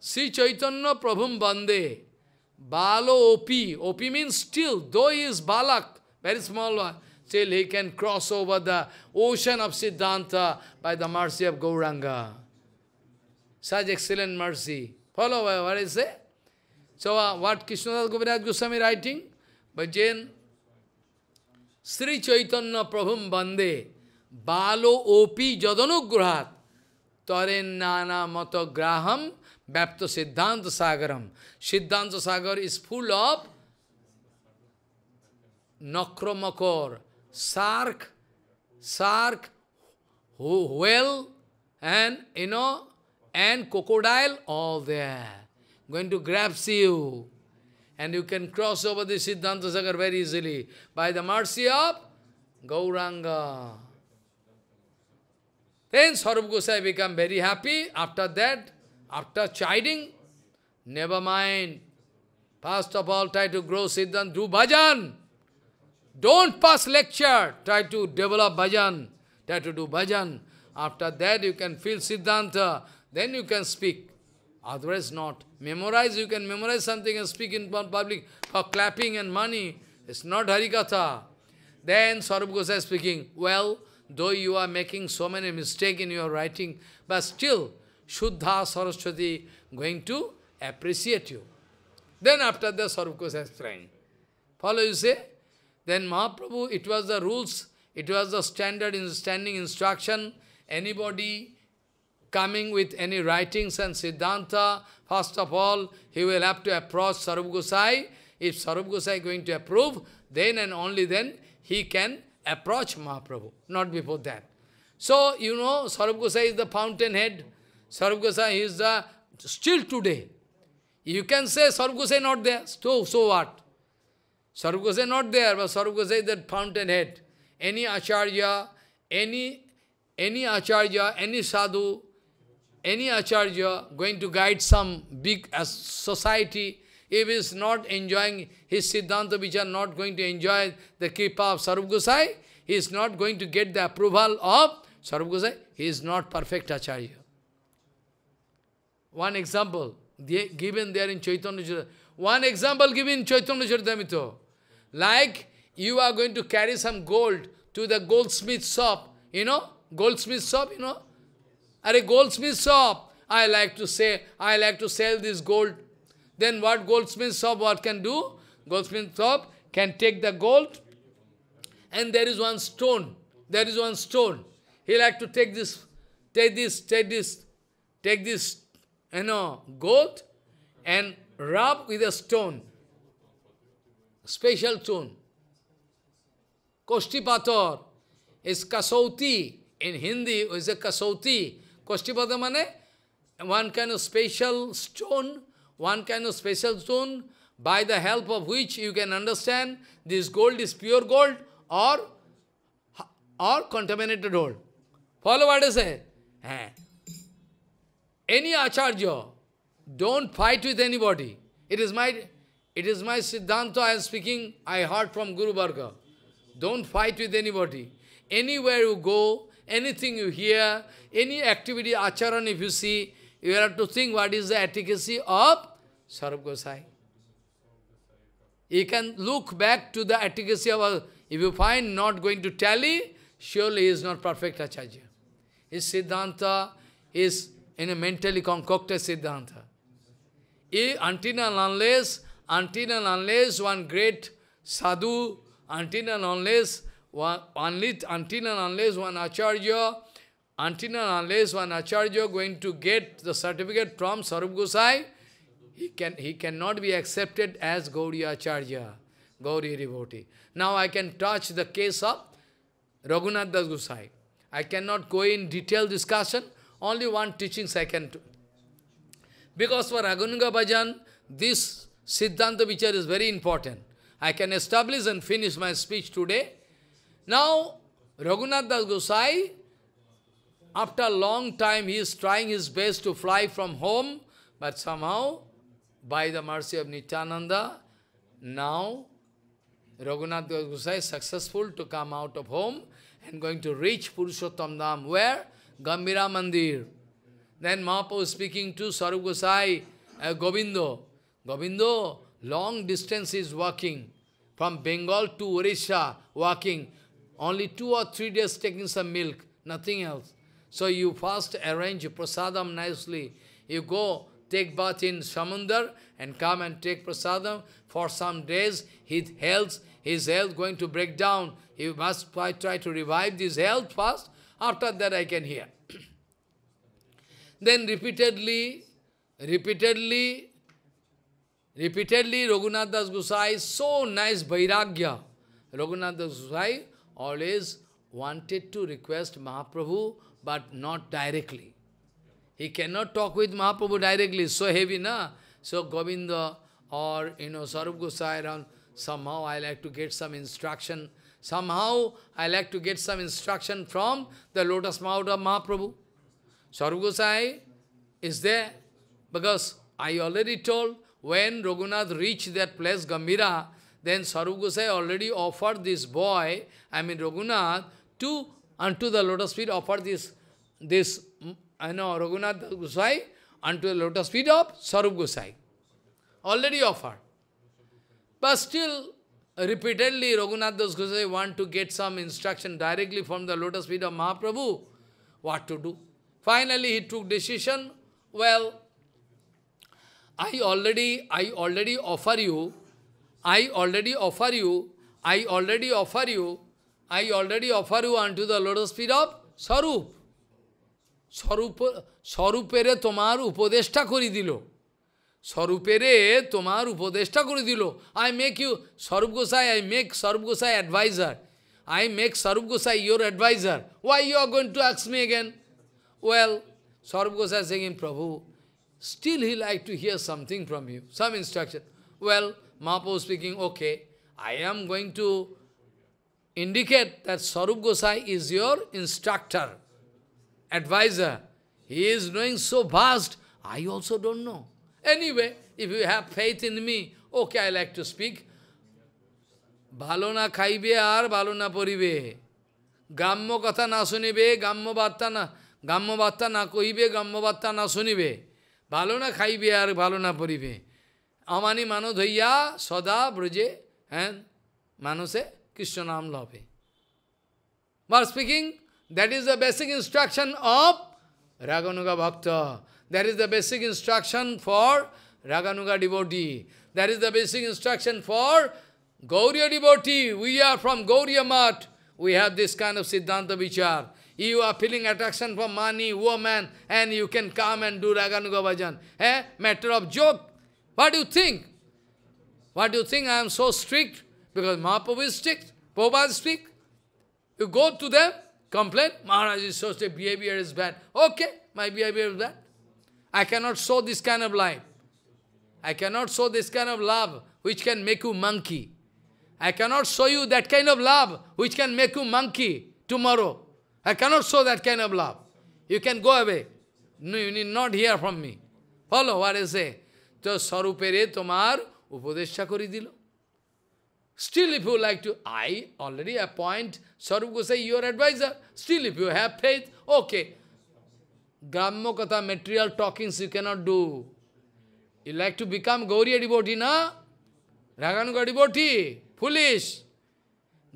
Sri Chaitanya Prabhum Bande, Balo Opi, Opi means still, though he is Balak, very small one, still he can cross over the ocean of Siddhanta by the mercy of Gauranga. Such excellent mercy. Follow what I say? So uh, what Krishnadas Gopinath Goswami writing? then Sri Chaitanya Prabhum Bande balo opi jadanuggrahat taren nana mato graham Bapta Siddhanta Sagaram. Siddhanta Sagar is full of Nakramakor, Sark, Sark, Whale, and you know, and crocodile all there. Going to grab you. And you can cross over the Siddhanta Sagar very easily by the mercy of Gauranga. Then Sarup Gosai become very happy. After that, after chiding, never mind. First of all, try to grow Siddhan, do bhajan. Don't pass lecture. Try to develop bhajan. Try to do bhajan. After that, you can feel Siddhanta. Then you can speak. Otherwise, not. Memorize, you can memorize something and speak in public for clapping and money. It's not Harikatha. Then Sarup Gosai speaking, well, Though you are making so many mistakes in your writing, but still, Shuddha Saraswati going to appreciate you. Then after the Sarup Goswami Follow you say? Then Mahaprabhu, it was the rules, it was the standard in standing instruction. Anybody coming with any writings and Siddhanta, first of all, he will have to approach Sarup Gosai. If Sarup Gosai is going to approve, then and only then he can approach Mahaprabhu, not before that. So, you know, Sarab Gosai is the fountainhead. Sarab Gosai is the, still today, you can say Sarab Gosai not there, so, so what? Sarab Gosai not there, but Sarab Gosai is the fountainhead. Any Acharya, any, any Acharya, any Sadhu, any Acharya going to guide some big society, if he is not enjoying his Siddhanta are not going to enjoy the Kripa of Sarup Gosai, he is not going to get the approval of Sarup Gosai. He is not perfect Acharya. One example given there in Chaitanya Charitamrita. One example given in Chaitanya Charitamrita. Like you are going to carry some gold to the goldsmith shop, you know, goldsmith shop, you know, at a goldsmith shop, I like to say, I like to sell this gold then what goldsmith shop what can do? Goldsmith shop can take the gold and there is one stone. There is one stone. He'll have to take this, take this, take this, take this, you know, gold and rub with a stone. Special stone. Koshtipator is kasauti. In Hindi, is a kasauti. Koshtipator means one kind of special stone one kind of special stone by the help of which you can understand this gold is pure gold or or contaminated gold. Follow what I say? Any acharya, don't fight with anybody. It is my it is my Siddhanta I am speaking, I heard from Guru Bhargava. Don't fight with anybody. Anywhere you go, anything you hear, any activity, acharan if you see, you have to think what is the efficacy of Sarab Gosai. You can look back to the efficacy of, our, if you find not going to tally, surely he is not perfect Acharya. His Siddhanta is in a mentally concocted Siddhanta. If, until and unless, until and unless one great sadhu, until and unless, one, until and unless one Acharya until and unless one Acharya going to get the certificate from Sarup Gosai, he, can, he cannot be accepted as Gauri Acharya, Gauri devotee. Now I can touch the case of Raghunath Das Gosai. I cannot go in detailed discussion, only one teaching I can do. Because for Raghunath Bhajan, this Siddhanta Vichar is very important. I can establish and finish my speech today. Now, Raghunath Das Gosai after a long time, he is trying his best to fly from home, but somehow, by the mercy of Nityananda, now Raghunath Gosai is successful to come out of home and going to reach Purushottam Dham, where? Gambira Mandir. Then Mahaprabhu speaking to Sarup Gosai, uh, long distance is walking, from Bengal to Orisha, walking. Only two or three days taking some milk, nothing else. So you first arrange prasadam nicely. You go take bath in Samundar and come and take prasadam. For some days, his health, his health going to break down. You must try, to revive this health first. After that, I can hear. then repeatedly, repeatedly, repeatedly, Raghunath Das Gosai so nice vairagya. Raghunath Das Gosai always wanted to request Mahaprabhu but not directly. He cannot talk with Mahaprabhu directly, so heavy, na? So Govinda or, you know, Sarup Gosai, somehow I like to get some instruction. Somehow I like to get some instruction from the lotus mouth of Mahaprabhu. Sarup is there because I already told when Raghunath reached that place, Gambira, then Sarup already offered this boy, I mean Raghunath, to unto the lotus feet, offer this, this, mm, I know, Raghunath Gosai, unto the lotus feet of Sarup Gosai. Already offered. But still, repeatedly, Raghunath Das Gosai want to get some instruction directly from the lotus feet of Mahaprabhu, what to do. Finally, he took decision, well, I already, I already offer you, I already offer you, I already offer you I already offer you unto the lotus feet of Sarup. Sarup, Sarupere tomar upodeshta kuri dilo. Sarupere tomar upodeshta kuri dilo. I make you, Sarup Gosai, I make Sarup Gosai advisor. I make Sarup Gosai your advisor. Why you are going to ask me again? Well, Sarup Gosai saying, Prabhu, still he like to hear something from you, some instruction. Well, Mahaprabhu speaking, okay, I am going to indicate that Sarup Gosai is your instructor, advisor. He is knowing so vast, I also don't know. Anyway, if you have faith in me, okay, I like to speak. Balona khaibe ar balona poribe. Gammo katha na sunibe, gammo batta na, gammo batta na বার্তা gammo batta na sunibe. Balona khaibe ar balona poribe. Amani mano dhaiya, sada, bruje, and manuse. সদা Krishna Nam Lope. But speaking, that is the basic instruction of Raganuga Bhakta. That is the basic instruction for Raganuga devotee. That is the basic instruction for Gauriya devotee. We are from Gauriya Mat. We have this kind of Siddhanta Vichar. You are feeling attraction for money, woman, and you can come and do Raganuga Bhajan. Eh? Matter of joke. What do you think? What do you think? I am so strict. Because Mahaprabhu speaks, Prabhupada strict. You go to them, complain, Maharaj is so sick, behavior is bad. Okay, my behavior is bad. I cannot show this kind of life. I cannot show this kind of love which can make you monkey. I cannot show you that kind of love which can make you monkey tomorrow. I cannot show that kind of love. You can go away. No, you need not hear from me. Follow what I say. তো Sarupere tomar উপদেশটা করে Still if you like to, I already appoint Sarup Gosai your advisor. Still if you have faith, okay. Grammo Katha material talkings you cannot do. You like to become Gauriya devotee, na? Raganuga devotee, foolish.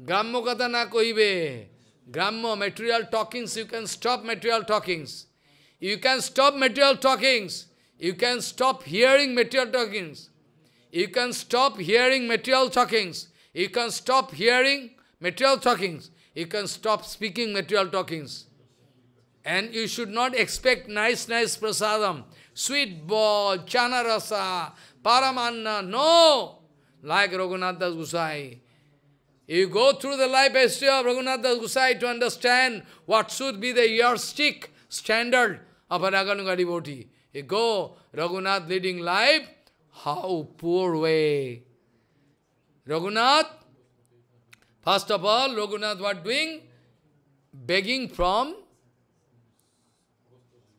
Grammo Katha na be. Grammo, material talkings, you can stop material talkings. You can stop material talkings. You can stop hearing material talkings. You can stop hearing material talkings. You can stop hearing material talkings. You can stop speaking material talkings. And you should not expect nice, nice prasadam, sweet ball, chanarasa, paramanna. No! Like Raghunath Das Gosai. You go through the life history of Raghunath Das Gosai to understand what should be the yardstick standard of an Aganuga devotee. You go, Raghunath leading life, how poor way. Raghunath, first of all, Raghunath what doing? Begging from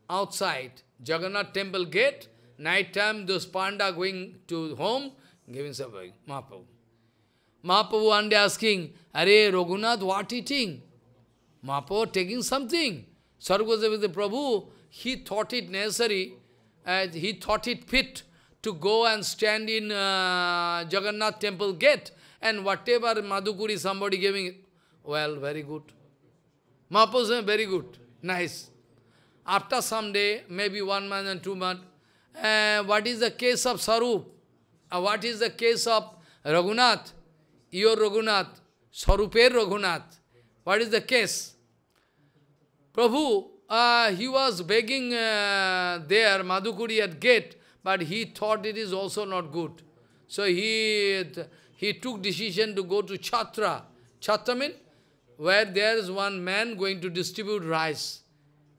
outside. Jagannath temple gate, night time those panda going to home, giving something. Mahaprabhu. Mahaprabhu one day asking, Are Raghunath, what eating? Mahaprabhu taking something. the Prabhu, he thought it necessary, as he thought it fit to go and stand in uh, Jagannath temple gate and whatever Madhukuri somebody giving, well, very good. Mahaprabhu very good, nice. After some day, maybe one month and two months, uh, what is the case of Sarup? Uh, what is the case of Raghunath? Your Raghunath, Saruper Raghunath. What is the case? Prabhu, uh, he was begging uh, there, Madhukuri at gate, but he thought it is also not good. So he, he took decision to go to Chhatra. Chhatra means where there is one man going to distribute rice.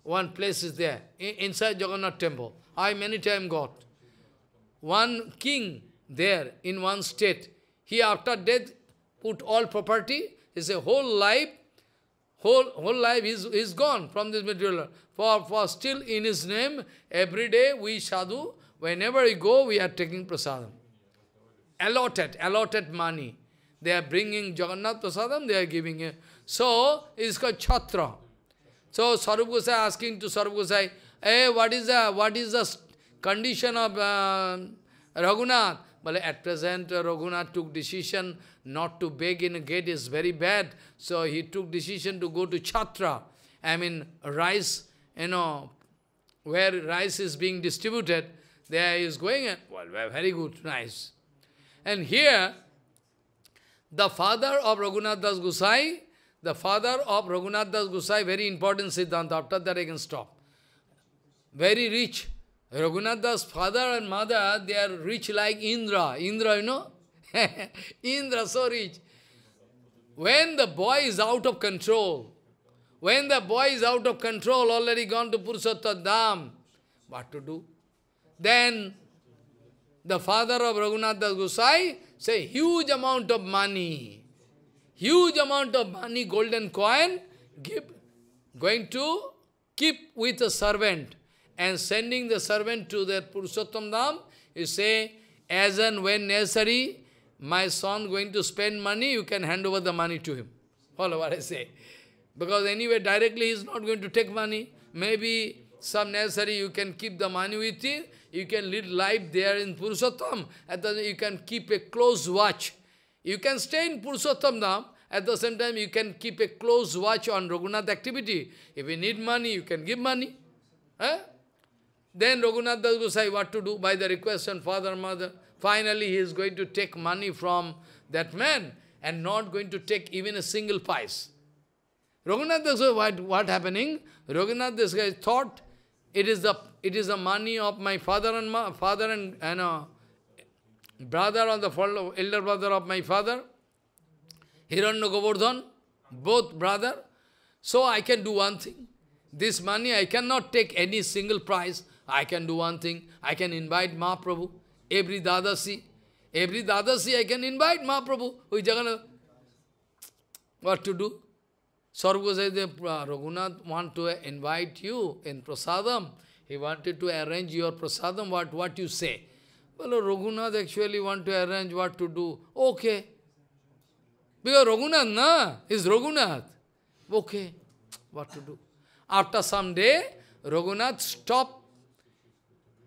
One place is there, inside Jagannath temple. I many time got. One king there in one state, he after death put all property, his whole life, whole, whole life is, is gone from this material. For, for still in his name, every day we sadhu Whenever we go, we are taking prasadam. Allotted, allotted money. They are bringing Jagannath prasadam, they are giving it. So, it's called chhatra. So, Sarup Gosai asking to Sarup Gosai, hey, eh, what is the, what is the condition of uh, Raghunath? Well, at present, uh, Raghunath took decision not to beg in a gate is very bad. So, he took decision to go to chhatra. I mean, rice, you know, where rice is being distributed. There he is going and, well, very good, nice. And here, the father of Raghunath Das Gusai, the father of Raghunath Das Gusai, very important Siddhanta, after that I can stop. Very rich. Raghunath Das father and mother, they are rich like Indra. Indra, you know? Indra, so rich. When the boy is out of control, when the boy is out of control, already gone to Purushottadam, what to do? Then the father of Raghunath Das Gosai say huge amount of money, huge amount of money, golden coin, give, going to keep with a servant and sending the servant to their Purushottam Dham, you say, as and when necessary, my son going to spend money, you can hand over the money to him. Follow what I say. Because anyway, directly he is not going to take money. Maybe some necessary you can keep the money with you, you can live life there in Purushottam. and then you can keep a close watch. You can stay in Purushottam now. At the same time, you can keep a close watch on Raghunath activity. If you need money, you can give money. Eh? Then Raghunath Das Gosai, what to do? By the request and father and mother, finally he is going to take money from that man and not going to take even a single pice. Raghunath Das Gosai, what, what happening? Raghunath Das Gosai thought it is the it is the money of my father and ma, father and and uh, brother or the follow, elder brother of my father, Hiranya Govardhan, both brother. So I can do one thing. This money I cannot take any single price. I can do one thing. I can invite Mahaprabhu every Dadasi. Every Dadasi I can invite Mahaprabhu with Jagannath. What to do? Sarvajadev ah, Raghunath want to invite you in prasadam. He wanted to arrange your prasadam, what, what you say. Well, Raghunath actually want to arrange what to do. Okay. Because Raghunath, na, is Raghunath. Okay, what to do. After some day, Raghunath stop.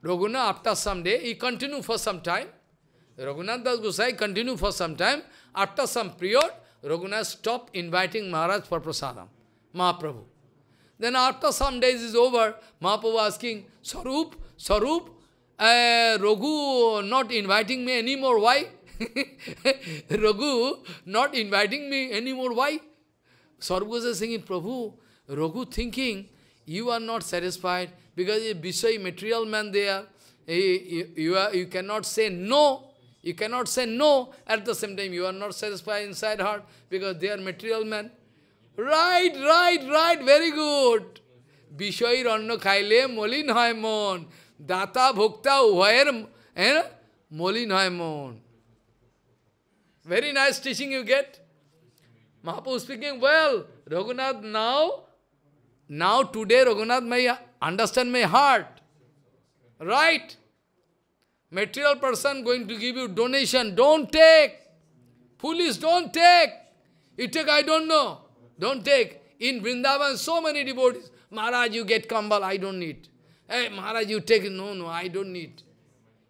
Raghunath, after some day, he continue for some time. Raghunath Das Gosai continue for some time. After some period, Raghunath stop inviting Maharaj for prasadam, Mahaprabhu. Then after some days is over, Mahaprabhu asking, Sarup, Sarup, uh, Raghu not inviting me anymore, why? Raghu not inviting me anymore, why? Sargusa is saying, Prabhu, Raghu thinking, you are not satisfied because a Vishay material man there, you, you, you, are, you cannot say no you cannot say no, at the same time you are not satisfied inside heart, because they are material men. Right, right, right, very good. Bishoir ranno khaile molin hai mon. Data bhokta eh, molin hai mon. Very nice teaching you get. Mahaprabhu speaking, well, Raghunath now, now today Raghunath may understand my heart. Right? Material person going to give you donation, don't take. Police don't take. You take, I don't know. Don't take. In Vrindavan, so many devotees. Maharaj, you get kambal, I don't need. Hey, Maharaj, you take No, no, I don't need.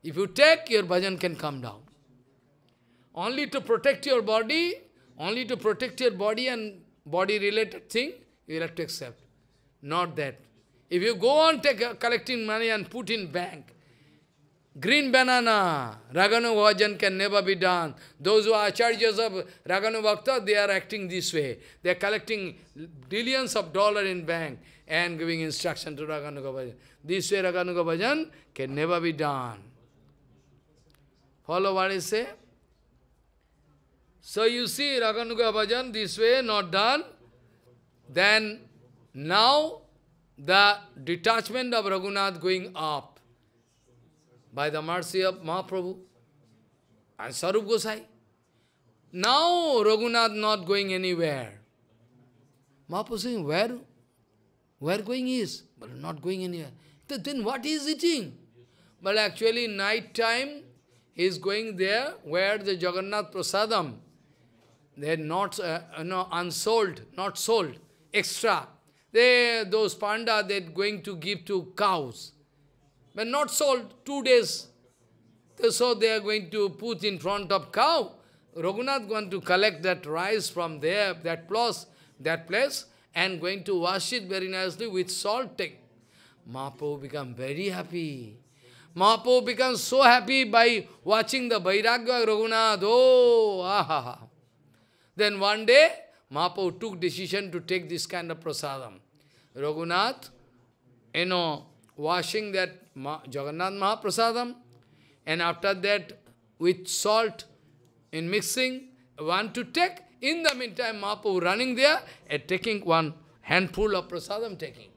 If you take, your bhajan can come down. Only to protect your body, only to protect your body and body-related thing, you will have to accept. Not that. If you go on take, collecting money and put in bank, Green banana, Raganu Vajan can never be done. Those who are acharyas of Raganu Bhakta, they are acting this way. They are collecting billions of dollars in bank and giving instruction to Raganu Bhajan. This way Raganu Bhajan can never be done. Follow what I say? So you see Raganuga Bhajan this way not done. Then now the detachment of Raghunath going up by the mercy of Mahaprabhu and Sarup Gosai. Now Raghunath not going anywhere. Mahaprabhu saying, where, where going is? But not going anywhere. Then what is eating? But actually night time, he is going there where the Jagannath Prasadam, they are not uh, uh, no, unsold, not sold, extra. They, those panda, they're going to give to cows. But not sold, two days. So they are going to put in front of cow. Raghunath going to collect that rice from there, that place, that place, and going to wash it very nicely with salt. Mahapoo Mahaprabhu become very happy. Mahaprabhu becomes so happy by watching the Vairagya Raghunath. Oh, ah, Then one day, Mahaprabhu took decision to take this kind of prasadam. Raghunath, you know, washing that Ma Jagannath Mahaprasadam, and after that, with salt in mixing, one to take. In the meantime, Mahaprabhu running there and taking one handful of prasadam taking.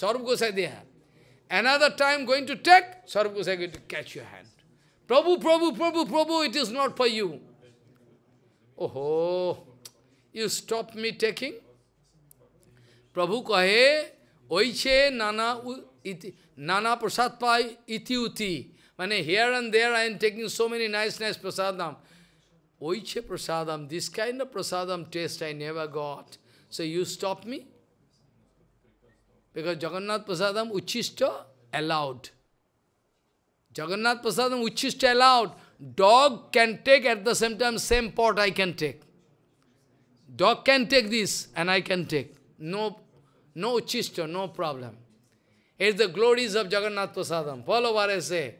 Saurabh Gosai they have. Another time going to take, Saurabh Gosai going to catch your hand. Prabhu, Prabhu, Prabhu, Prabhu, it is not for you. Oh, you stop me taking? Prabhu kahe, oiche nana iti. Nana prasad pai iti uti. When here and there I am taking so many nice, nice prasadam. Oiche prasadam, this kind of prasadam taste I never got. So you stop me? Because Jagannath prasadam uchishta allowed. Jagannath prasadam uchishta allowed. Dog can take at the same time, same pot I can take. Dog can take this and I can take. No, no uchishta, no problem. It's the glories of Jagannath Prasadam. Follow what I say.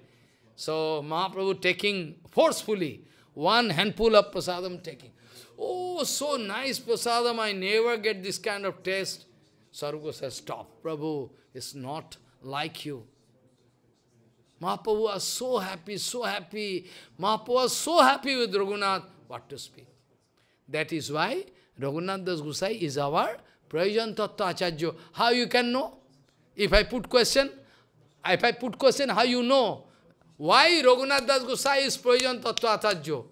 So Mahaprabhu taking forcefully, one handful of prasadam taking. Oh, so nice prasadam, I never get this kind of taste. Sarugo says, stop, Prabhu, it's not like you. Mahaprabhu was so happy, so happy. Mahaprabhu was so happy with Raghunath. What to speak? That is why Raghunath Das Gusai is our Prayojan Tattva Acharya. How you can know? If I put question, if I put question, how you know? Why Raghunath Das Gosai is Prayojan Tattva Atajyo?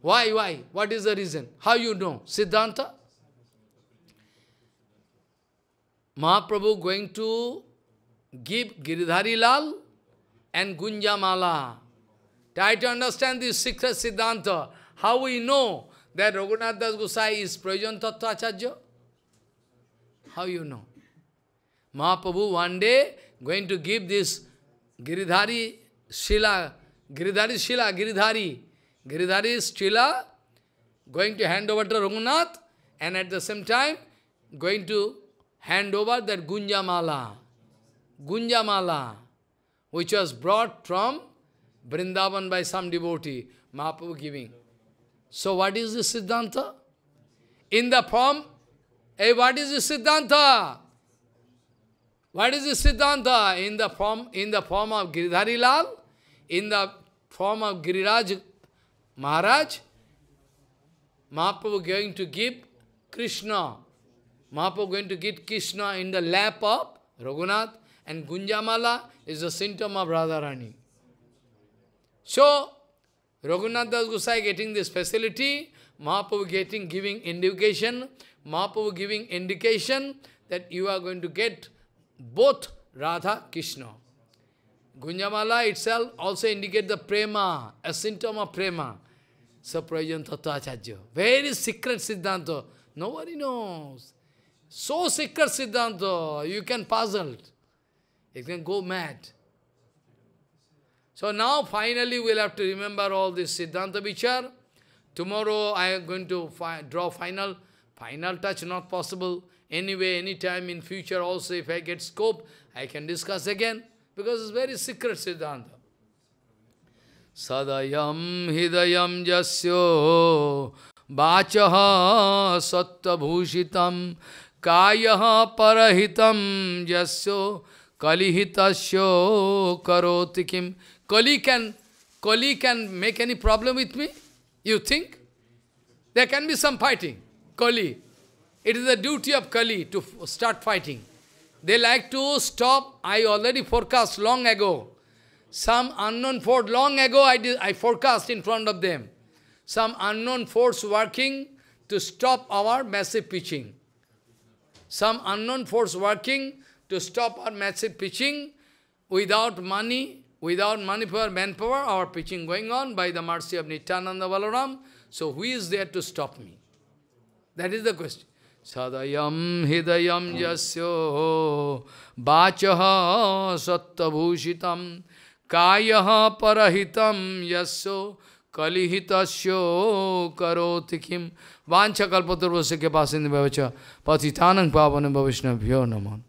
Why, why? What is the reason? How you know? Siddhanta? Mahaprabhu going to give Giridhari Lal and Gunjamala. Try to understand this secret Siddhanta. How we know that Raghunath Das Gosai is Prayojan Tattva Acharya? How you know? Mahaprabhu one day going to give this Giridhari Shila, Giridhari Shila, Giridhari, Giridhari Shila, going to hand over to Raghunath, and at the same time, going to hand over that Gunjamala, Gunjamala, which was brought from Brindavan by some devotee, Mahaprabhu giving. So what is the Siddhanta? In the form, hey, eh, what is the Siddhanta? What is the Siddhanta in the form in the form of Giridhari Lal, in the form of Giriraj Maharaj? Mahaprabhu going to give Krishna. Mahaprabhu going to give Krishna in the lap of Raghunath and Gunjamala is the symptom of Radharani. So, Raghunath Das Gosai getting this facility, Mahaprabhu getting, giving indication, Mahaprabhu giving indication that you are going to get both Radha, Krishna. Gunjamala itself also indicates the prema, a symptom of prema. Saprajan Tattva Very secret Siddhanta. Nobody knows. So secret Siddhanta, you can puzzle. You can go mad. So now finally we'll have to remember all this Siddhanta Vichar. Tomorrow I am going to fi draw final, final touch not possible. Anyway, anytime in future also, if I get scope, I can discuss again, because it's very secret Siddhanta. Sadayam hidayam jasyo vachaha sattabhushitam kaya parahitam jasyo kalihitasyo karoti kim. Kali can, Kali can make any problem with me? You think? There can be some fighting. Kali. It is the duty of Kali to start fighting. They like to stop. I already forecast long ago. Some unknown force, long ago I, did, I forecast in front of them. Some unknown force working to stop our massive pitching. Some unknown force working to stop our massive pitching without money, without money power, manpower, our pitching going on by the mercy of Nityananda Valaram. So who is there to stop me? That is the question sadayam hidayam jasyo vachaha sattabhushitam kaya parahitam yasyo kalihitasyo karoti kim vancha kalpaturvasya kepasindhi bhavacha patitanang pavanam bhavishnabhyo naman